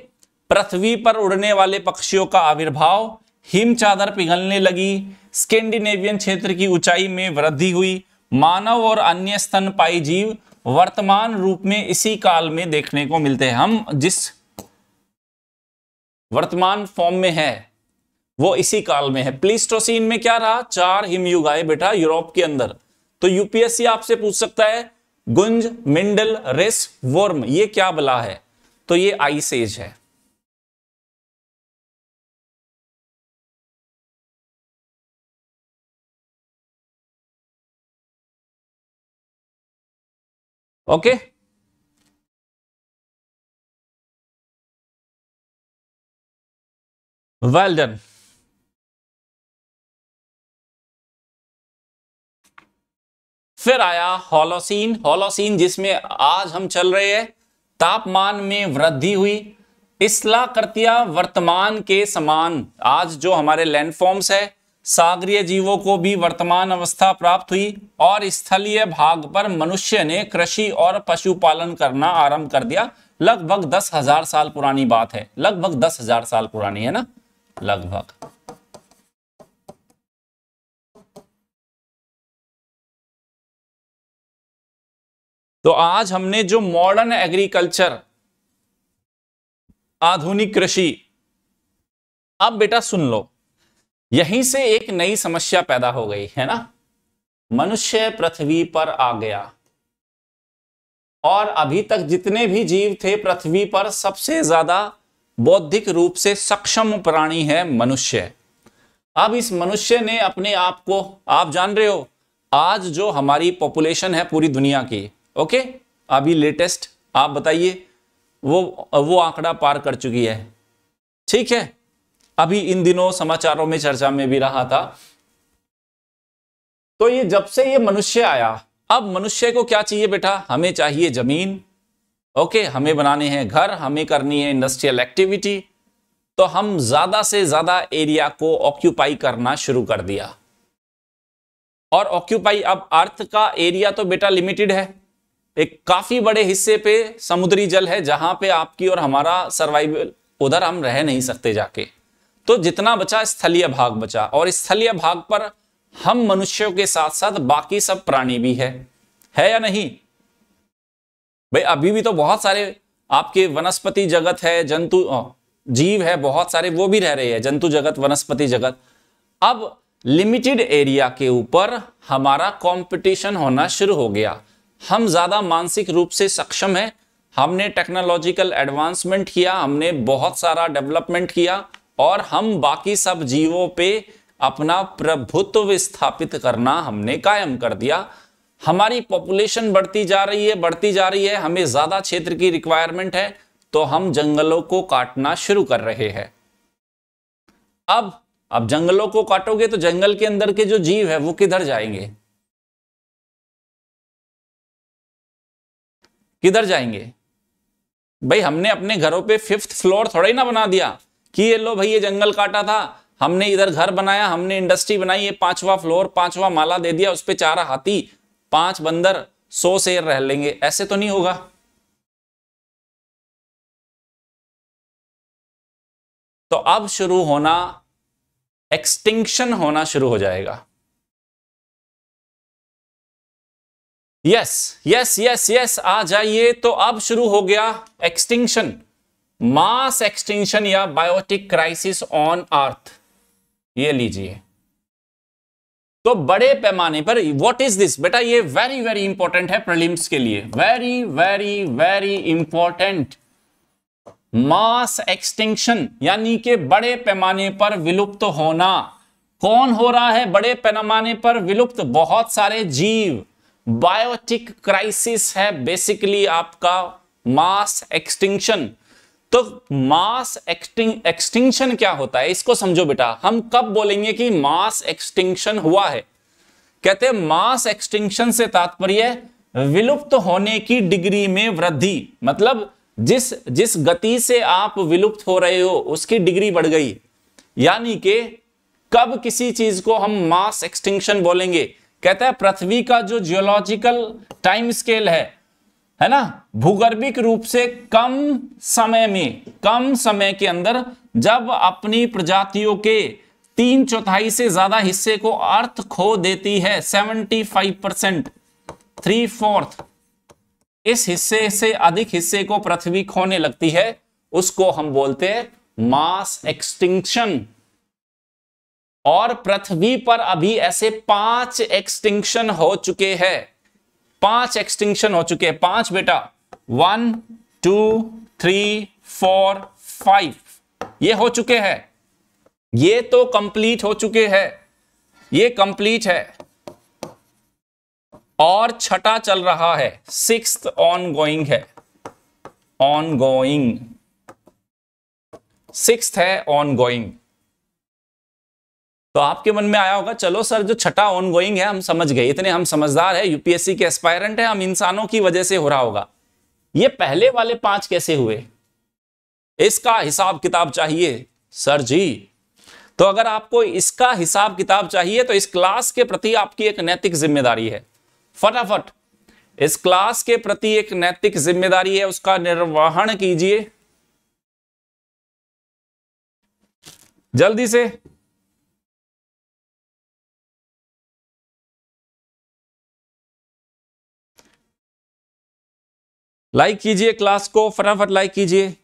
पृथ्वी पर उड़ने वाले पक्षियों का आविर्भाव हिम चादर पिघलने लगी स्कैंडिनेवियन क्षेत्र की ऊंचाई में वृद्धि हुई मानव और अन्य स्तनपाई जीव वर्तमान रूप में इसी काल में देखने को मिलते हैं हम जिस वर्तमान फॉर्म में है वो इसी काल में है प्लीस्टोसीन में क्या रहा चार हिमयुग आए बेटा यूरोप के अंदर तो यूपीएससी आपसे पूछ सकता है गुंज मिंडल रेस वर्म ये क्या बला है तो ये आइस एज है ओके वेल डन फिर आया होलोसिन होलोसिन जिसमें आज हम चल रहे हैं तापमान में वृद्धि हुई इसला करतिया वर्तमान के समान आज जो हमारे लैंडफॉर्म्स है सागरीय जीवों को भी वर्तमान अवस्था प्राप्त हुई और स्थलीय भाग पर मनुष्य ने कृषि और पशुपालन करना आरंभ कर दिया लगभग दस हजार साल पुरानी बात है लगभग दस हजार साल पुरानी है ना लगभग तो आज हमने जो मॉडर्न एग्रीकल्चर आधुनिक कृषि अब बेटा सुन लो यहीं से एक नई समस्या पैदा हो गई है ना मनुष्य पृथ्वी पर आ गया और अभी तक जितने भी जीव थे पृथ्वी पर सबसे ज्यादा बौद्धिक रूप से सक्षम प्राणी है मनुष्य अब इस मनुष्य ने अपने आप को आप जान रहे हो आज जो हमारी पॉपुलेशन है पूरी दुनिया की ओके अभी लेटेस्ट आप बताइए वो वो आंकड़ा पार कर चुकी है ठीक है अभी इन दिनों समाचारों में चर्चा में भी रहा था तो ये जब से ये मनुष्य आया अब मनुष्य को क्या चाहिए बेटा हमें चाहिए जमीन ओके हमें बनाने हैं घर हमें करनी है इंडस्ट्रियल एक्टिविटी तो हम ज्यादा से ज्यादा एरिया को ऑक्यूपाई करना शुरू कर दिया और ऑक्यूपाई अब अर्थ का एरिया तो बेटा लिमिटेड है एक काफी बड़े हिस्से पे समुद्री जल है जहां पे आपकी और हमारा सर्वाइवल उधर हम रह नहीं सकते जाके तो जितना बचा स्थलीय भाग बचा और स्थलीय भाग पर हम मनुष्यों के साथ साथ बाकी सब प्राणी भी है है या नहीं भाई अभी भी तो बहुत सारे आपके वनस्पति जगत है जंतु जीव है बहुत सारे वो भी रह रहे हैं जंतु जगत वनस्पति जगत अब लिमिटेड एरिया के ऊपर हमारा कंपटीशन होना शुरू हो गया हम ज़्यादा मानसिक रूप से सक्षम हैं हमने टेक्नोलॉजिकल एडवांसमेंट किया हमने बहुत सारा डेवलपमेंट किया और हम बाकी सब जीवों पे अपना प्रभुत्व स्थापित करना हमने कायम कर दिया हमारी पॉपुलेशन बढ़ती जा रही है बढ़ती जा रही है हमें ज्यादा क्षेत्र की रिक्वायरमेंट है तो हम जंगलों को काटना शुरू कर रहे हैं अब अब जंगलों को काटोगे तो जंगल के अंदर के जो जीव है वो किधर जाएंगे किधर जाएंगे भाई हमने अपने घरों पे फिफ्थ फ्लोर थोड़ा ही ना बना दिया कि ये लो भाई ये जंगल काटा था हमने इधर घर बनाया हमने इंडस्ट्री बनाई ये पांचवा फ्लोर पांचवा माला दे दिया उस पर चार हाथी पांच बंदर सौ शेर रह लेंगे ऐसे तो नहीं होगा तो अब शुरू होना एक्सटिंक्शन होना शुरू हो जाएगा यस यस यस यस आ जाइए तो अब शुरू हो गया एक्सटिंक्शन मास एक्सटेंशन या बायोटिक क्राइसिस ऑन अर्थ ये लीजिए तो बड़े पैमाने पर व्हाट इज दिस बेटा ये वेरी वेरी इंपॉर्टेंट है प्रलिम्स के लिए very very very important mass extension यानी कि बड़े पैमाने पर विलुप्त तो होना कौन हो रहा है बड़े पैमाने पर विलुप्त तो बहुत सारे जीव बायोटिक क्राइसिस है बेसिकली आपका मास एक्सटिंक्शन तो मास एक्सटिंक्शन क्या होता है इसको समझो बेटा हम कब बोलेंगे कि मास एक्सटिंक्शन हुआ है कहते हैं मास एक्सटिंक्शन से तात्पर्य विलुप्त तो होने की डिग्री में वृद्धि मतलब जिस जिस गति से आप विलुप्त हो रहे हो उसकी डिग्री बढ़ गई यानी कि कब किसी चीज को हम मास एक्सटिंक्शन बोलेंगे कहता है पृथ्वी का जो जियोलॉजिकल टाइम स्केल है है ना भूगर्भिक रूप से कम समय में कम समय के अंदर जब अपनी प्रजातियों के तीन चौथाई से ज्यादा हिस्से को अर्थ खो देती है seventy five percent three fourth इस हिस्से से अधिक हिस्से को पृथ्वी खोने लगती है उसको हम बोलते हैं मास एक्सटिंक्शन और पृथ्वी पर अभी ऐसे पांच एक्सटिंक्शन हो चुके हैं पांच एक्सटिंक्शन हो चुके हैं पांच बेटा one two three four five ये हो चुके हैं ये तो कंप्लीट हो चुके हैं ये कंप्लीट है और छठा चल रहा है सिक्स ऑन गोइंग है ऑन गोइंग सिक्स है ऑन गोइंग तो आपके मन में आया होगा चलो सर जो छठा ऑन गोइंग है हम समझ गए इतने हम समझदार है यूपीएससी के एस्पायरेंट है हम इंसानों की वजह से हो रहा होगा ये पहले वाले पांच कैसे हुए इसका हिसाब किताब चाहिए सर जी तो अगर आपको इसका हिसाब किताब चाहिए तो इस क्लास के प्रति आपकी एक नैतिक जिम्मेदारी है फटाफट इस क्लास के प्रति एक नैतिक जिम्मेदारी है उसका निर्वहन कीजिए जल्दी से लाइक कीजिए क्लास को फटाफट लाइक कीजिए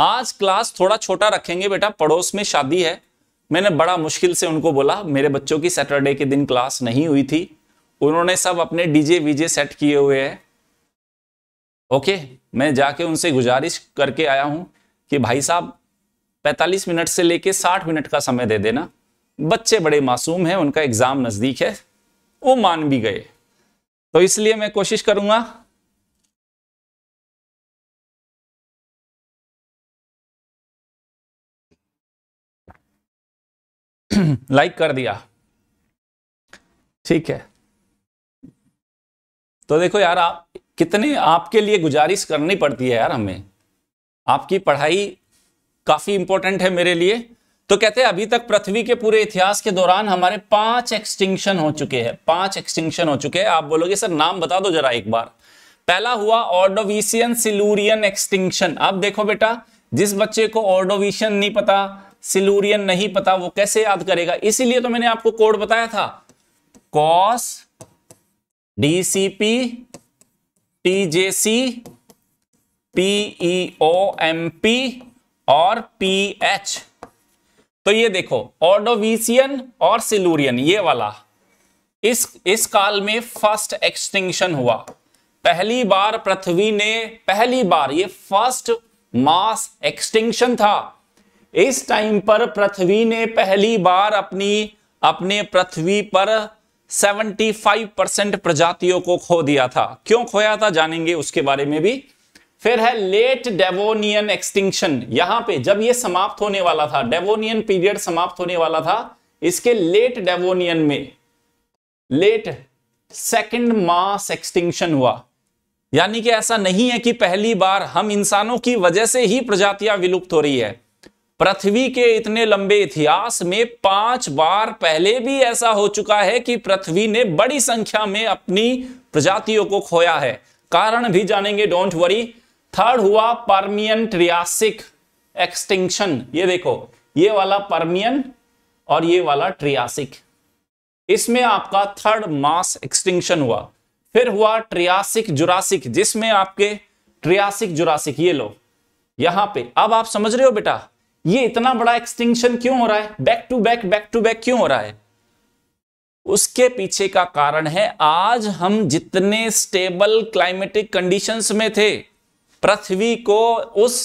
आज क्लास थोड़ा छोटा रखेंगे बेटा पड़ोस में शादी है मैंने बड़ा मुश्किल से उनको बोला मेरे बच्चों की सैटरडे के दिन क्लास नहीं हुई थी उन्होंने सब अपने डीजे वीजे सेट किए हुए हैं ओके मैं जाके उनसे गुजारिश करके आया हूं कि भाई साहब 45 मिनट से लेके 60 मिनट का समय दे देना बच्चे बड़े मासूम हैं उनका एग्ज़ाम नज़दीक है वो मान भी गए तो इसलिए मैं कोशिश करूंगा लाइक कर दिया ठीक है तो देखो यार आप कितने आपके लिए गुजारिश करनी पड़ती है यार हमें आपकी पढ़ाई काफी इंपॉर्टेंट है मेरे लिए तो कहते हैं अभी तक पृथ्वी के पूरे इतिहास के दौरान हमारे पांच एक्सटिंक्शन हो चुके हैं पांच एक्सटिंक्शन हो चुके हैं आप बोलोगे सर नाम बता दो जरा एक बार पहला हुआ ऑर्डोविशियन सिलूरियन एक्सटिंक्शन आप देखो बेटा जिस बच्चे को ऑर्डोविशियन नहीं पता सिलूरियन नहीं पता वो कैसे याद करेगा इसीलिए तो मैंने आपको कोड बताया था COS DCP TJC PEO M P और पीएच तो ये देखो ऑर्डोवीसियन और सिलूरियन ये वाला इस इस काल में फर्स्ट एक्सटिंक्शन हुआ पहली बार पृथ्वी ने पहली बार ये फर्स्ट मास एक्सटिंक्शन था इस टाइम पर पृथ्वी ने पहली बार अपनी अपने पृथ्वी पर 75 परसेंट प्रजातियों को खो दिया था क्यों खोया था जानेंगे उसके बारे में भी फिर है लेट डेवोनियन एक्सटिंक्शन यहां पे जब ये समाप्त होने वाला था डेवोनियन पीरियड समाप्त होने वाला था इसके लेट डेवोनियन में लेट सेकंड मास एक्सटिंक्शन हुआ यानी कि ऐसा नहीं है कि पहली बार हम इंसानों की वजह से ही प्रजातियां विलुप्त हो रही है पृथ्वी के इतने लंबे इतिहास में पांच बार पहले भी ऐसा हो चुका है कि पृथ्वी ने बड़ी संख्या में अपनी प्रजातियों को खोया है कारण भी जानेंगे डोंट वरी थर्ड हुआ परमियन ट्रियासिक एक्सटिंक्शन ये देखो ये वाला परमियन और ये वाला ट्रियासिक इसमें आपका थर्ड मास एक्सटिंक्शन हुआ फिर हुआ ट्रियासिक जुरासिक जिसमें आपके ट्रियासिक जुरासिक ये लो यहां पे अब आप समझ रहे हो बेटा ये इतना बड़ा एक्सटिंक्शन क्यों हो रहा है back to back back to back क्यों हो रहा है उसके पीछे का कारण है आज हम जितने स्टेबल क्लाइमेटिक कंडीशंस में थे पृथ्वी को उस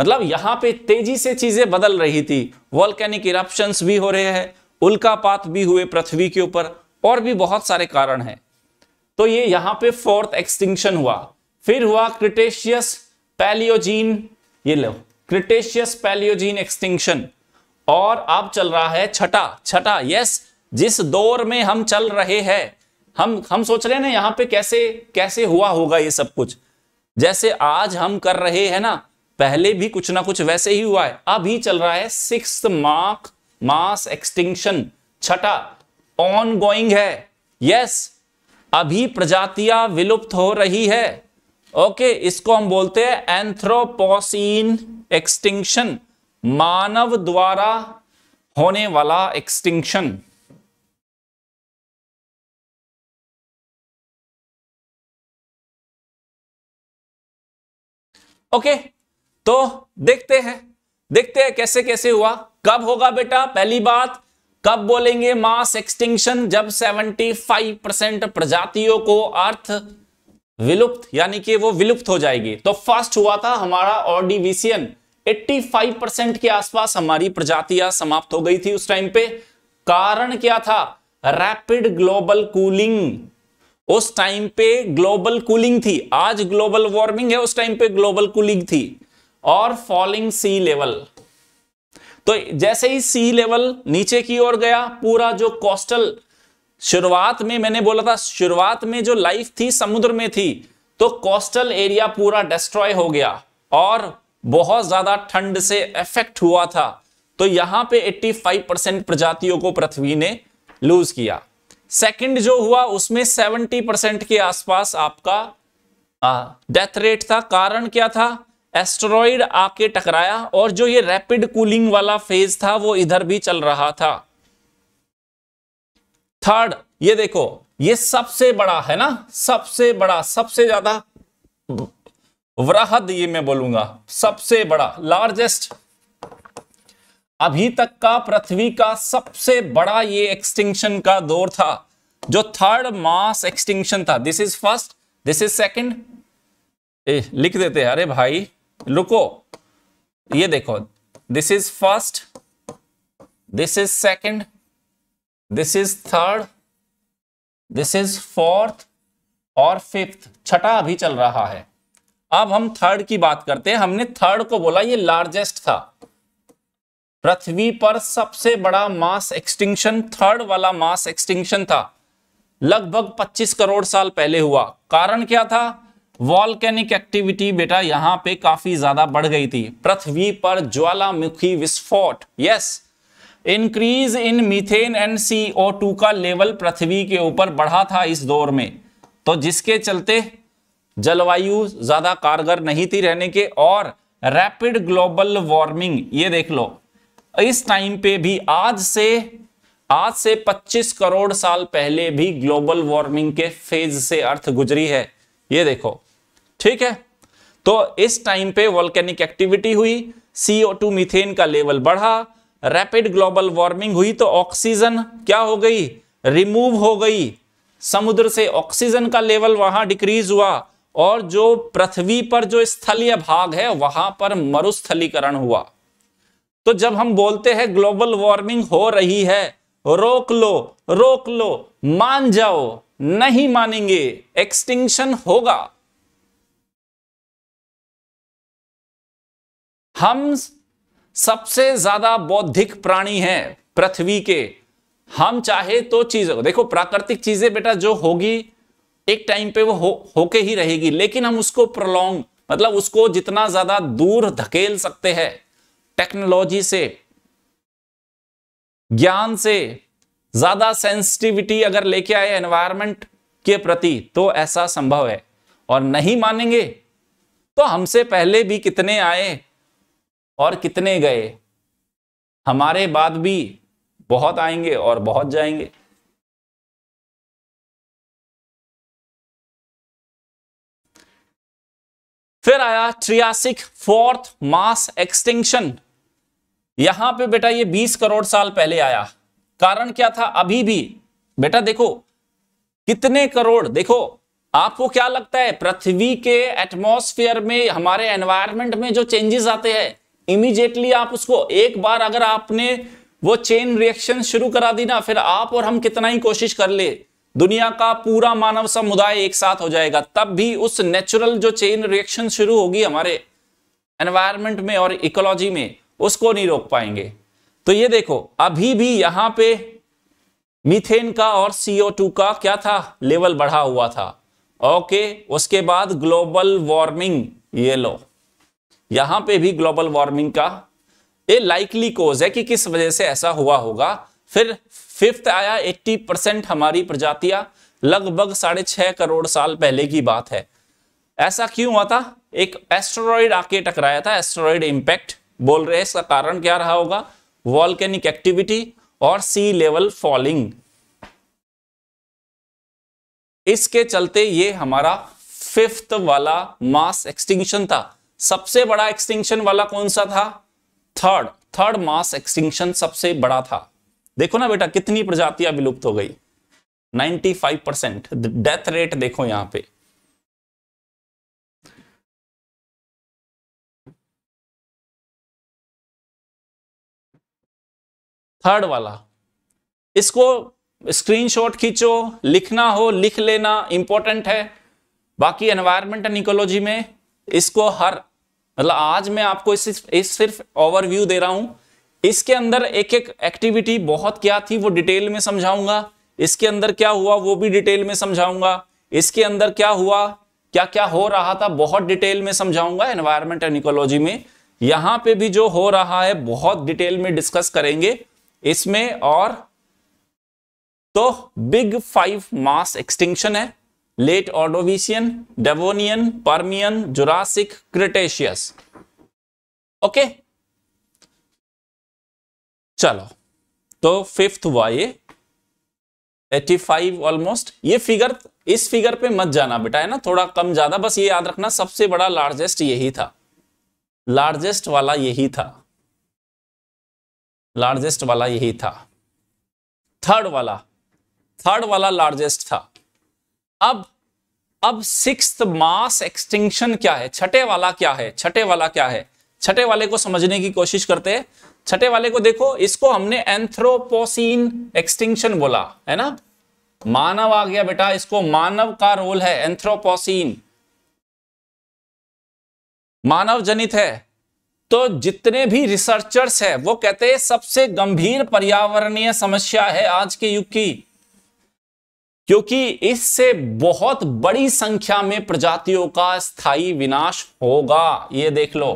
मतलब यहां पे तेजी से चीजें बदल रही थी वॉल्केनिक इरप्शन भी हो रहे हैं उल्कापात भी हुए पृथ्वी के ऊपर और भी बहुत सारे कारण हैं तो ये यहां पे फोर्थ एक्सटिंक्शन हुआ फिर हुआ क्रिटेशियस पैलियोजीन ये लो क्रिटेशियस पैलियोजीन एक्सटिंक्शन और अब चल रहा है छठा छठा यस जिस दौर में हम चल रहे हैं हम हम सोच रहे हैं ना यहाँ पे कैसे कैसे हुआ होगा ये सब कुछ जैसे आज हम कर रहे हैं ना पहले भी कुछ ना कुछ वैसे ही हुआ है अभी चल रहा है सिक्स मार्क मास एक्सटिंक्शन छठा ऑन गोइंग है यस अभी प्रजातियां विलुप्त हो रही है ओके इसको हम बोलते हैं एंथ्रोपोसिन एक्सटिंक्शन मानव द्वारा होने वाला एक्सटिंक्शन ओके तो देखते हैं देखते हैं कैसे कैसे हुआ कब होगा बेटा पहली बात कब बोलेंगे मास एक्सटिंक्शन जब 75 परसेंट प्रजातियों को अर्थ विलुप्त यानी कि वो विलुप्त हो जाएगी तो फर्स्ट हुआ था हमारा ऑर्डिविशियन 85 परसेंट के आसपास हमारी प्रजातियां समाप्त हो गई थी उस टाइम पे कारण क्या था रैपिड ग्लोबल कूलिंग उस टाइम पे ग्लोबल कूलिंग थी आज ग्लोबल वार्मिंग है उस टाइम पे ग्लोबल कूलिंग थी और फॉलिंग सी लेवल तो जैसे ही सी लेवल नीचे की ओर गया पूरा जो कोस्टल शुरुआत में मैंने बोला था शुरुआत में जो लाइफ थी समुद्र में थी तो कोस्टल एरिया पूरा डिस्ट्रॉय हो गया और बहुत ज्यादा ठंड से इफेक्ट हुआ था तो यहां पे 85 परसेंट प्रजातियों को पृथ्वी ने लूज किया सेकंड जो हुआ उसमें 70 परसेंट के आसपास आपका डेथ रेट था कारण क्या था एस्ट्रॉइड आके टकराया और जो ये रैपिड कूलिंग वाला फेज था वो इधर भी चल रहा था थर्ड ये देखो ये सबसे बड़ा है ना सबसे बड़ा सबसे ज्यादा वृहद ये मैं बोलूंगा सबसे बड़ा लार्जेस्ट अभी तक का पृथ्वी का सबसे बड़ा ये एक्सटिंक्शन का दौर था जो थर्ड मास एक्सटिंक्शन था this is first this is second लिख देते हैं अरे भाई लुको ये देखो this is first this is second this is third this is fourth और फिफ्थ छठा अभी चल रहा है अब हम थर्ड की बात करते हैं हमने थर्ड को बोला ये लार्जेस्ट था पृथ्वी पर सबसे बड़ा मास एक्सटिंक्शन थर्ड वाला मास एक्सटिंक्शन था लगभग 25 करोड़ साल पहले हुआ कारण क्या था वॉल्केनिक एक्टिविटी बेटा यहां पे काफी ज्यादा बढ़ गई थी पृथ्वी पर ज्वालामुखी विस्फोट yes yes, increase in methane and two का लेवल पृथ्वी के ऊपर बढ़ा था इस दौर में तो जिसके चलते जलवायु ज्यादा कारगर नहीं थी रहने के और रैपिड ग्लोबल वार्मिंग ये देख लो इस टाइम पे भी आज से आज से 25 करोड़ साल पहले भी ग्लोबल वार्मिंग के फेज से अर्थ गुजरी है ये देखो ठीक है तो इस टाइम पे वॉल्केनिक एक्टिविटी हुई टू मीथेन का लेवल बढ़ा रैपिड ग्लोबल वार्मिंग हुई तो ऑक्सीजन क्या हो गई रिमूव हो गई समुद्र से ऑक्सीजन का लेवल वहां डिक्रीज हुआ और जो पृथ्वी पर जो स्थलीय भाग है वहां पर मरुस्थलीकरण हुआ तो जब हम बोलते हैं ग्लोबल वार्मिंग हो रही है रोक लो रोक लो मान जाओ नहीं मानेंगे एक्सटिंक्शन होगा हम सबसे ज्यादा बौद्धिक प्राणी है पृथ्वी के हम चाहे तो चीजों देखो प्राकृतिक चीजें बेटा जो होगी एक टाइम पे वो हो होके ही रहेगी लेकिन हम उसको प्रोलोंग मतलब उसको जितना ज्यादा दूर धकेल सकते हैं टेक्नोलॉजी से ज्ञान से ज्यादा सेंसिटिविटी अगर लेके आए एनवायरमेंट के प्रति तो ऐसा संभव है और नहीं मानेंगे तो हमसे पहले भी कितने आए और कितने गए हमारे बाद भी बहुत आएंगे और बहुत जाएंगे फिर आया ट्रियासिक फोर्थ मास एक्सटिंक्शन यहां पे बेटा ये 20 करोड़ साल पहले आया कारण क्या था अभी भी बेटा देखो कितने करोड़ देखो आपको क्या लगता है पृथ्वी के एटमॉस्फेयर में हमारे एनवायरमेंट में जो चेंजेस आते हैं इमीजिएटली आप उसको एक बार अगर आपने वो चेन रिएक्शन शुरू करा दी ना फिर आप और हम कितना ही कोशिश कर ले दुनिया का पूरा मानव समुदाय एक साथ हो जाएगा तब भी उस नेचुरल जो चेन रिएक्शन शुरू होगी हमारे एनवायरमेंट में और इकोलॉजी में उसको नहीं रोक पाएंगे तो ये देखो अभी भी यहां पे मीथेन का और सीओ का क्या था लेवल बढ़ा हुआ था ओके उसके बाद ग्लोबल वार्मिंग ये लो यहां पे भी ग्लोबल वार्मिंग का ये लाइकली कोज है कि किस वजह से ऐसा हुआ होगा फिर फिफ्थ आया 80 परसेंट हमारी प्रजातियां लगभग साढ़े छह करोड़ साल पहले की बात है ऐसा क्यों हुआ था एक एस्ट्रॉयड आके टकराया था एस्ट्रॉयड इंपैक्ट बोल रहे हैं इसका कारण क्या रहा होगा वॉल्केनिक एक्टिविटी और सी लेवल फॉलिंग इसके चलते ये हमारा फिफ्थ वाला मास एक्सटिंक्शन था सबसे बड़ा एक्सटिंक्शन वाला कौन सा था थर्ड थर्ड मास एक्सटिंक्शन सबसे बड़ा था देखो ना बेटा कितनी प्रजातियां विलुप्त हो गई 95 परसेंट डेथ रेट देखो यहां पे थर्ड वाला इसको स्क्रीनशॉट खींचो लिखना हो लिख लेना इंपॉर्टेंट है बाकी एनवायरमेंट एंड इकोलॉजी में इसको हर मतलब आज मैं आपको इस, इस सिर्फ ओवरव्यू दे रहा हूं इसके अंदर एक एक एक्टिविटी बहुत क्या थी वो डिटेल में समझाऊंगा इसके अंदर क्या हुआ वो भी डिटेल में समझाऊंगा इसके अंदर क्या हुआ क्या क्या हो रहा था बहुत डिटेल में समझाऊंगा एनवायरमेंट एंड इकोलॉजी में यहां पे भी जो हो रहा है बहुत डिटेल में डिस्कस करेंगे इसमें और तो बिग फाइव मास एक्सटिंक्शन है late Ordovician Devonian Permian Jurassic Cretaceous okay चलो तो फिफ्थ हुआ ये 85 ऑलमोस्ट ये फिगर इस फिगर पे मत जाना बेटा है ना थोड़ा कम ज्यादा बस ये याद रखना सबसे बड़ा लार्जेस्ट यही था लार्जेस्ट वाला यही था लार्जेस्ट वाला यही था थर्ड वाला थर्ड वाला लार्जेस्ट था अब अब सिक्स मास एक्सटिंक्शन क्या है छठे वाला क्या है छठे वाला क्या है छठे वाले को समझने की कोशिश करते हैं छठे वाले को देखो इसको हमने एंथ्रोपोसिन एक्सटिंक्शन बोला है ना मानव आ गया बेटा इसको मानव का रोल है एंथ्रोपोसिन मानव जनित है तो जितने भी रिसर्चर्स है वो कहते हैं सबसे गंभीर पर्यावरणीय समस्या है आज के युग की क्योंकि इससे बहुत बड़ी संख्या में प्रजातियों का स्थायी विनाश होगा ये देख लो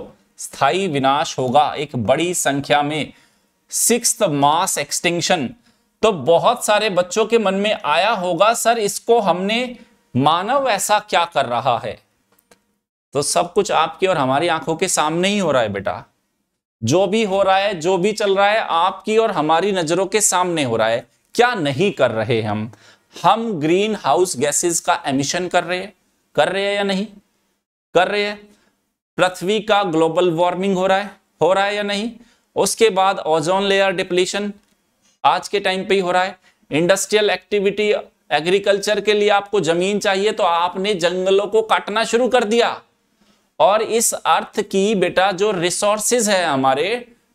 स्थायी विनाश होगा एक बड़ी संख्या में सिक्स मास एक्सटिंक्शन तो बहुत सारे बच्चों के मन में आया होगा सर इसको हमने मानव ऐसा क्या कर रहा है तो सब कुछ आपकी और हमारी आंखों के सामने ही हो रहा है बेटा जो भी हो रहा है जो भी चल रहा है आपकी और हमारी नजरों के सामने हो रहा है क्या नहीं कर रहे हम हम ग्रीन हाउस गैसेस का एमिशन कर रहे हैं कर रहे हैं या नहीं कर रहे हैं पृथ्वी का ग्लोबल वार्मिंग हो रहा है हो रहा है या नहीं उसके बाद ओजोन लेयर डिप्लीशन आज के टाइम पे ही हो रहा है इंडस्ट्रियल एक्टिविटी एग्रीकल्चर के लिए आपको जमीन चाहिए तो आपने जंगलों को काटना शुरू कर दिया और इस अर्थ की बेटा जो रिसोर्सेज है हमारे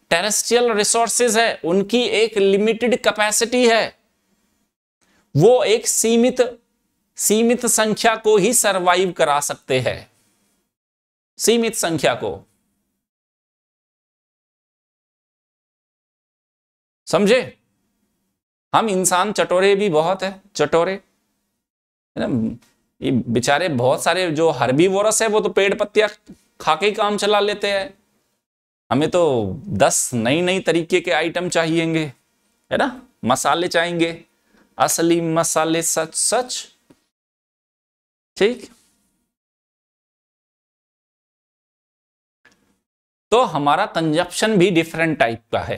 टेरेस्ट्रियल रिसोर्सेज है उनकी एक लिमिटेड कैपेसिटी है वो एक सीमित सीमित संख्या को ही सरवाइव करा सकते हैं सीमित संख्या को समझे हम इंसान चटोरे भी बहुत है चटोरे है ना ये बेचारे बहुत सारे जो हरबी वोरस है वो तो पेड़ पत्तियां खा के ही काम चला लेते हैं हमें तो दस नई नई तरीके के आइटम चाहिएंगे है ना मसाले चाहेंगे असली मसाले सच सच ठीक तो हमारा कंजप्शन भी डिफरेंट टाइप का है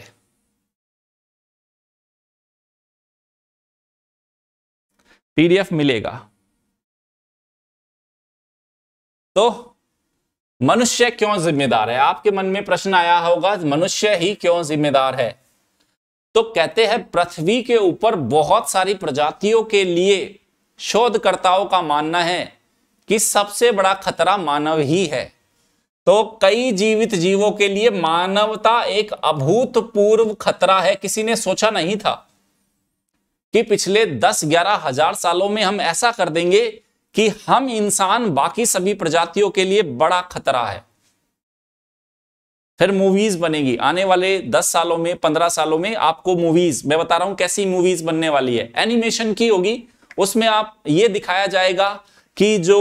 पीडीएफ मिलेगा तो मनुष्य क्यों जिम्मेदार है आपके मन में प्रश्न आया होगा मनुष्य ही क्यों जिम्मेदार है तो कहते हैं पृथ्वी के ऊपर बहुत सारी प्रजातियों के लिए शोधकर्ताओं का मानना है कि सबसे बड़ा खतरा मानव ही है तो कई जीवित जीवों के लिए मानवता एक अभूतपूर्व खतरा है किसी ने सोचा नहीं था कि पिछले दस ग्यारह हजार सालों में हम ऐसा कर देंगे कि हम इंसान बाकी सभी प्रजातियों के लिए बड़ा खतरा है फिर मूवीज बनेगी आने वाले दस सालों में पंद्रह सालों में आपको मूवीज मैं बता रहा हूं कैसी मूवीज बनने वाली है एनिमेशन की होगी उसमें आप ये दिखाया जाएगा कि जो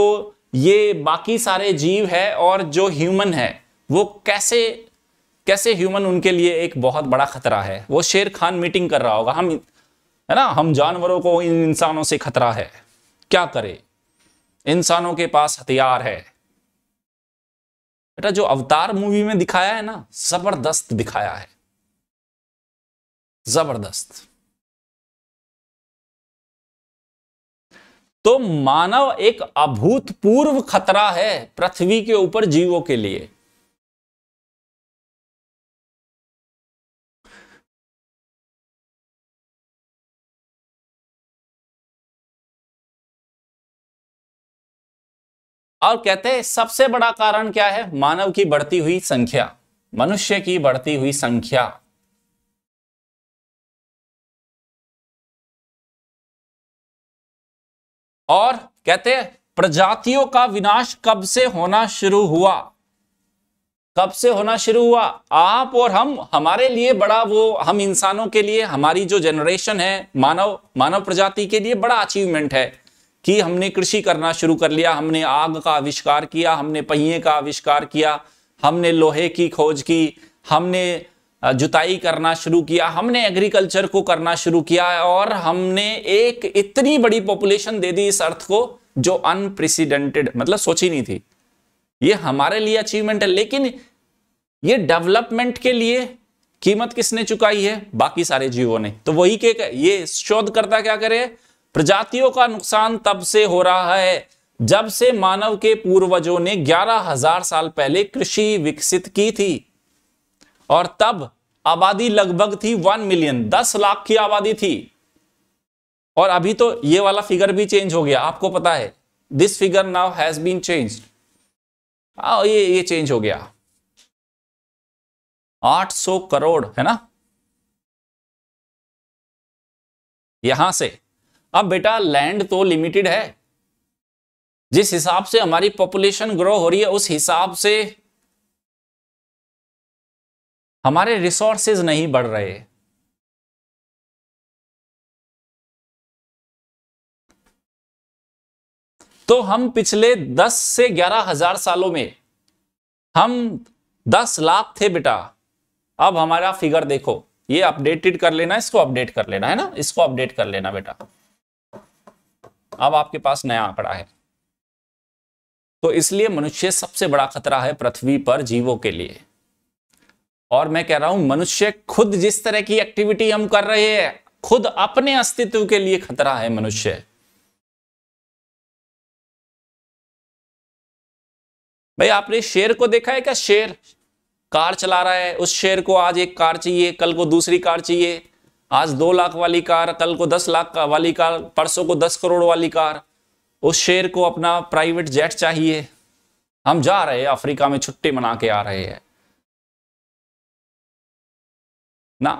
ये बाकी सारे जीव है और जो ह्यूमन है वो कैसे कैसे ह्यूमन उनके लिए एक बहुत बड़ा खतरा है वो शेर खान मीटिंग कर रहा होगा हम है ना हम जानवरों को इन इंसानों से खतरा है क्या करें इंसानों के पास हथियार है बेटा जो अवतार मूवी में दिखाया है ना जबरदस्त दिखाया है जबरदस्त तो मानव एक अभूतपूर्व खतरा है पृथ्वी के ऊपर जीवों के लिए और कहते हैं सबसे बड़ा कारण क्या है मानव की बढ़ती हुई संख्या मनुष्य की बढ़ती हुई संख्या और कहते हैं प्रजातियों का विनाश कब से होना शुरू हुआ कब से होना शुरू हुआ आप और हम हमारे लिए बड़ा वो हम इंसानों के लिए हमारी जो जनरेशन है मानव मानव प्रजाति के लिए बड़ा अचीवमेंट है कि हमने कृषि करना शुरू कर लिया हमने आग का आविष्कार किया हमने पहिए का आविष्कार किया हमने लोहे की खोज की हमने जुताई करना शुरू किया हमने एग्रीकल्चर को करना शुरू किया और हमने एक इतनी बड़ी पॉपुलेशन दे दी इस अर्थ को जो अनप्रेसिडेंटेड मतलब सोची नहीं थी ये हमारे लिए अचीवमेंट है लेकिन ये डेवलपमेंट के लिए कीमत किसने चुकाई है बाकी सारे जीवों ने तो वही के ये शोधकर्ता क्या करे प्रजातियों का नुकसान तब से हो रहा है जब से मानव के पूर्वजों ने ग्यारह हजार साल पहले कृषि विकसित की थी और तब आबादी लगभग थी वन मिलियन दस लाख की आबादी थी और अभी तो ये वाला फिगर भी चेंज हो गया आपको पता है this figure now has been change ये ये चेंज हो गया 800 करोड़ है ना यहां से अब बेटा लैंड तो लिमिटेड है जिस हिसाब से हमारी पॉपुलेशन ग्रो हो रही है उस हिसाब से हमारे रिसोर्सेज नहीं बढ़ रहे तो हम पिछले 10 से ग्यारह हजार सालों में हम 10 लाख थे बेटा अब हमारा फिगर देखो ये अपडेटेड कर लेना इसको अपडेट कर लेना है ना इसको अपडेट कर लेना बेटा अब आपके पास नया आंकड़ा है तो इसलिए मनुष्य सबसे बड़ा खतरा है पृथ्वी पर जीवों के लिए और मैं कह रहा हूं मनुष्य खुद जिस तरह की एक्टिविटी हम कर रहे हैं खुद अपने अस्तित्व के लिए खतरा है मनुष्य भाई आपने शेर को देखा है क्या शेर कार चला रहा है उस शेर को आज एक कार चाहिए कल को दूसरी कार चाहिए आज दो लाख वाली कार कल को दस लाख का वाली कार परसों को दस करोड़ वाली कार उस शेर को अपना प्राइवेट जेट चाहिए हम जा रहे हैं अफ्रीका में छुट्टी मना के आ रहे हैं ना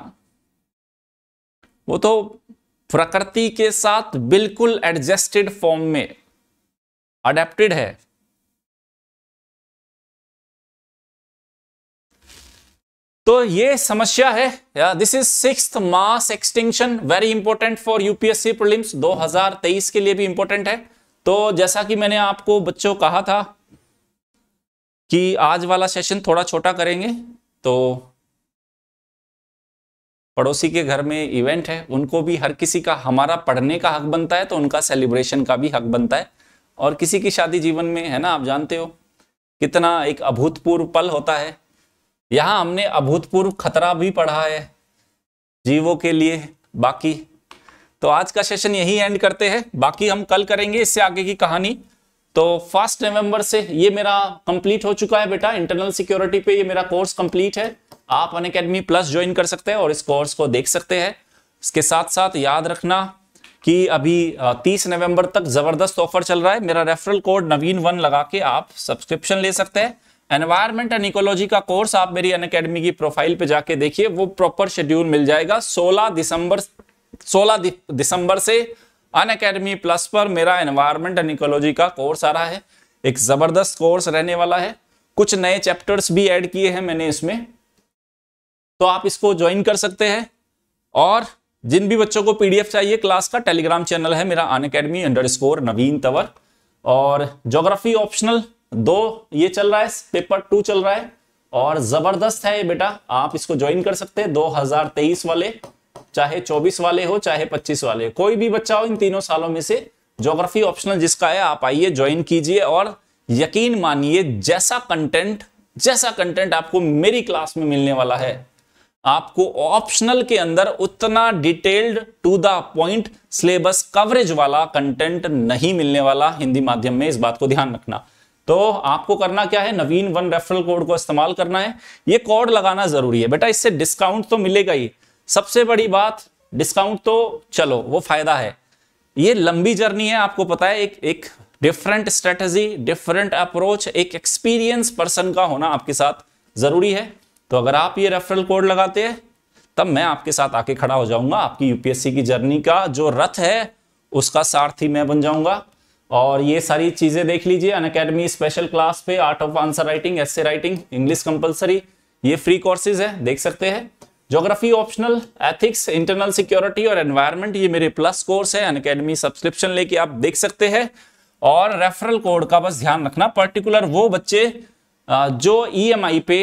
वो तो प्रकृति के साथ बिल्कुल एडजस्टेड फॉर्म में अडेप्टेड है तो ये समस्या है या this is six mass extinction very important for UPSC prelims 2023 के लिए भी इंपॉर्टेंट है तो जैसा कि मैंने आपको बच्चों कहा था कि आज वाला सेशन थोड़ा छोटा करेंगे तो पड़ोसी के घर में इवेंट है उनको भी हर किसी का हमारा पढ़ने का हक बनता है तो उनका सेलिब्रेशन का भी हक बनता है और किसी की शादी जीवन में है ना आप जानते हो कितना एक अभूतपूर्व पल होता है यहाँ हमने अभूतपूर्व खतरा भी पढ़ा है जीवों के लिए बाकी तो आज का सेशन यही एंड करते हैं बाकी हम कल करेंगे इससे आगे की कहानी तो फर्स्ट नवंबर से ये मेरा कंप्लीट हो चुका है बेटा इंटरनल सिक्योरिटी पे ये मेरा कोर्स कंप्लीट है आप अन अकेडमी प्लस ज्वाइन कर सकते हैं और इस कोर्स को देख सकते हैं इसके साथ साथ याद रखना कि अभी 30 नवंबर तक जबरदस्त ऑफर चल रहा है मेरा रेफरल कोड नवीन वन लगा के आप सब्सक्रिप्शन ले सकते हैं एनवायरमेंट एंड इकोलॉजी का कोर्स आप मेरी अन अकेडमी की प्रोफाइल पे जाके देखिए वो प्रॉपर शेड्यूल मिल जाएगा 16 दिसंबर 16 दिसंबर से अन अकेडमी प्लस पर मेरा एनवायरमेंट एंड इकोलॉजी का कोर्स आ रहा है एक जबरदस्त कोर्स रहने वाला है कुछ नए चैप्टर्स भी ऐड किए हैं मैंने इसमें तो आप इसको ज्वाइन कर सकते हैं और जिन भी बच्चों को पीडीएफ चाहिए क्लास का टेलीग्राम चैनल है मेरा अन अकेडमी अंडर नवीन तवर और ज्योग्राफी ऑप्शनल दो ये चल रहा है पेपर टू चल रहा है और जबरदस्त है ये बेटा आप इसको ज्वाइन कर सकते हैं 2023 वाले चाहे 24 वाले हो चाहे 25 वाले हो कोई भी बच्चा हो इन तीनों सालों में से ज्योग्राफी ऑप्शनल जिसका है आप आइए ज्वाइन कीजिए और यकीन मानिए जैसा कंटेंट जैसा कंटेंट आपको मेरी क्लास में मिलने वाला है आपको ऑप्शनल के अंदर उतना detailed to the point syllabus coverage वाला कंटेंट नहीं मिलने वाला हिंदी माध्यम में इस बात को ध्यान रखना तो आपको करना क्या है नवीन वन रेफरल कोड को इस्तेमाल करना है ये कोड लगाना जरूरी है बेटा इससे डिस्काउंट तो मिलेगा ही सबसे बड़ी बात डिस्काउंट तो चलो वो फायदा है ये लंबी जर्नी है आपको पता है एक एक डिफरेंट स्ट्रेटजी डिफरेंट अप्रोच एक एक्सपीरियंस पर्सन का होना आपके साथ जरूरी है तो अगर आप ये रेफरल कोड लगाते हैं तब मैं आपके साथ आके खड़ा हो जाऊंगा आपकी यूपीएससी की जर्नी का जो रथ है उसका सारथी मैं बन जाऊंगा और ये सारी चीज़ें देख लीजिए अन अकेडमी स्पेशल क्लास पे art of answer writing essay writing English compulsory ये फ्री कोर्सेज है देख सकते हैं geography optional ethics internal security और एनवायरमेंट ये मेरे प्लस कोर्स है अन अकेडमी सब्सक्रिप्शन लेके आप देख सकते हैं और रेफरल कोड का बस ध्यान रखना पर्टिकुलर वो बच्चे जो ई e पे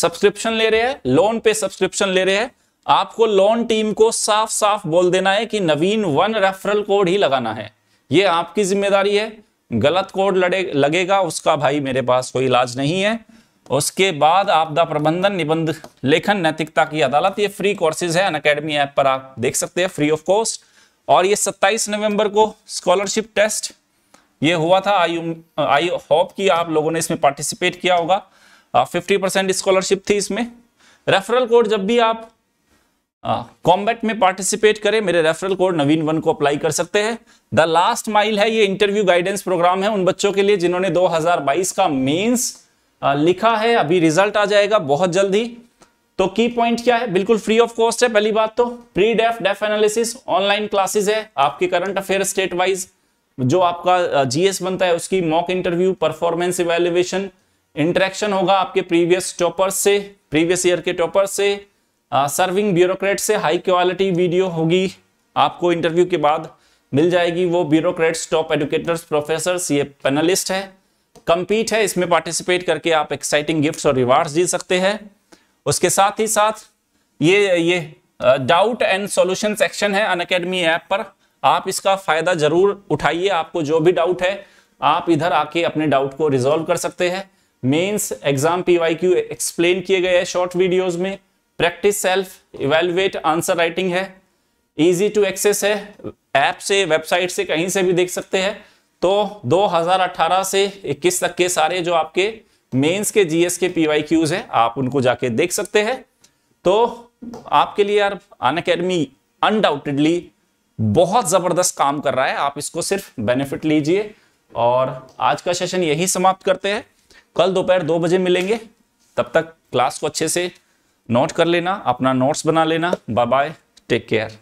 सब्सक्रिप्शन ले रहे हैं लोन पे सब्सक्रिप्शन ले रहे हैं आपको लोन टीम को साफ साफ बोल देना है कि नवीन वन रेफरल कोड ही लगाना है ये आपकी जिम्मेदारी है गलत कोड लड़े लगेगा उसका भाई मेरे पास कोई इलाज नहीं है उसके बाद आपदा प्रबंधन निबंध लेखन नैतिकता की अदालत ये फ्री कोर्सेज है अनकेडमी ऐप पर आप देख सकते हैं फ्री ऑफ कॉस्ट और ये 27 नवंबर को स्कॉलरशिप टेस्ट ये हुआ था आई आई होप कि आप लोगों ने इसमें पार्टिसिपेट किया होगा फिफ्टी परसेंट स्कॉलरशिप थी इसमें रेफरल कोड जब भी आप कॉम्बैट हाँ, में पार्टिसिपेट करें मेरे रेफरल कोड नवीन वन को अप्लाई कर सकते हैं द लास्ट माइल है ये इंटरव्यू गाइडेंस प्रोग्राम है उन बच्चों के लिए जिन्होंने 2022 का मेंस लिखा है अभी रिजल्ट आ जाएगा बहुत जल्दी तो की पॉइंट क्या है बिल्कुल फ्री ऑफ कॉस्ट है पहली बात तो pre DAF DAF analysis online classes है आपके करंट अफेयर स्टेट वाइज जो आपका जीएस बनता है उसकी mock interview performance evaluation interaction होगा आपके प्रीवियस टॉपर्स से प्रीवियस ईयर के टॉपर्स से सर्विंग ब्यूरोक्रेट से हाई क्वालिटी वीडियो होगी आपको इंटरव्यू के बाद मिल जाएगी वो ब्यूरोक्रेट्स टॉप एडुकेटर्स प्रोफेसर ये पैनलिस्ट है कम्पीट है इसमें पार्टिसिपेट करके आप एक्साइटिंग गिफ्ट्स और रिवार्ड्स जीत सकते हैं उसके साथ ही साथ ये ये डाउट एंड सॉल्यूशन सेक्शन है अन अकेडमी ऐप पर आप इसका फायदा जरूर उठाइए आपको जो भी डाउट है आप इधर आके अपने डाउट को रिजोल्व कर सकते हैं मेंस एग्जाम पीवाईक्यू एक्सप्लेन किए गए हैं शॉर्ट वीडियोज में practice self evaluate answer writing है इजी टू एक्सेस है ऐप से वेबसाइट से कहीं से भी देख सकते हैं तो 2018 से 21 तक के सारे जो आपके मेंस के जीएस के पीवाई क्यूज हैं आप उनको जाके देख सकते हैं तो आपके लिए यार अन अकेडमी अनडाउटेडली बहुत ज़बरदस्त काम कर रहा है आप इसको सिर्फ बेनिफिट लीजिए और आज का सेशन यही समाप्त करते हैं कल दोपहर दो बजे मिलेंगे तब तक क्लास को अच्छे से नोट कर लेना अपना नोट्स बना लेना बाय बाय टेक केयर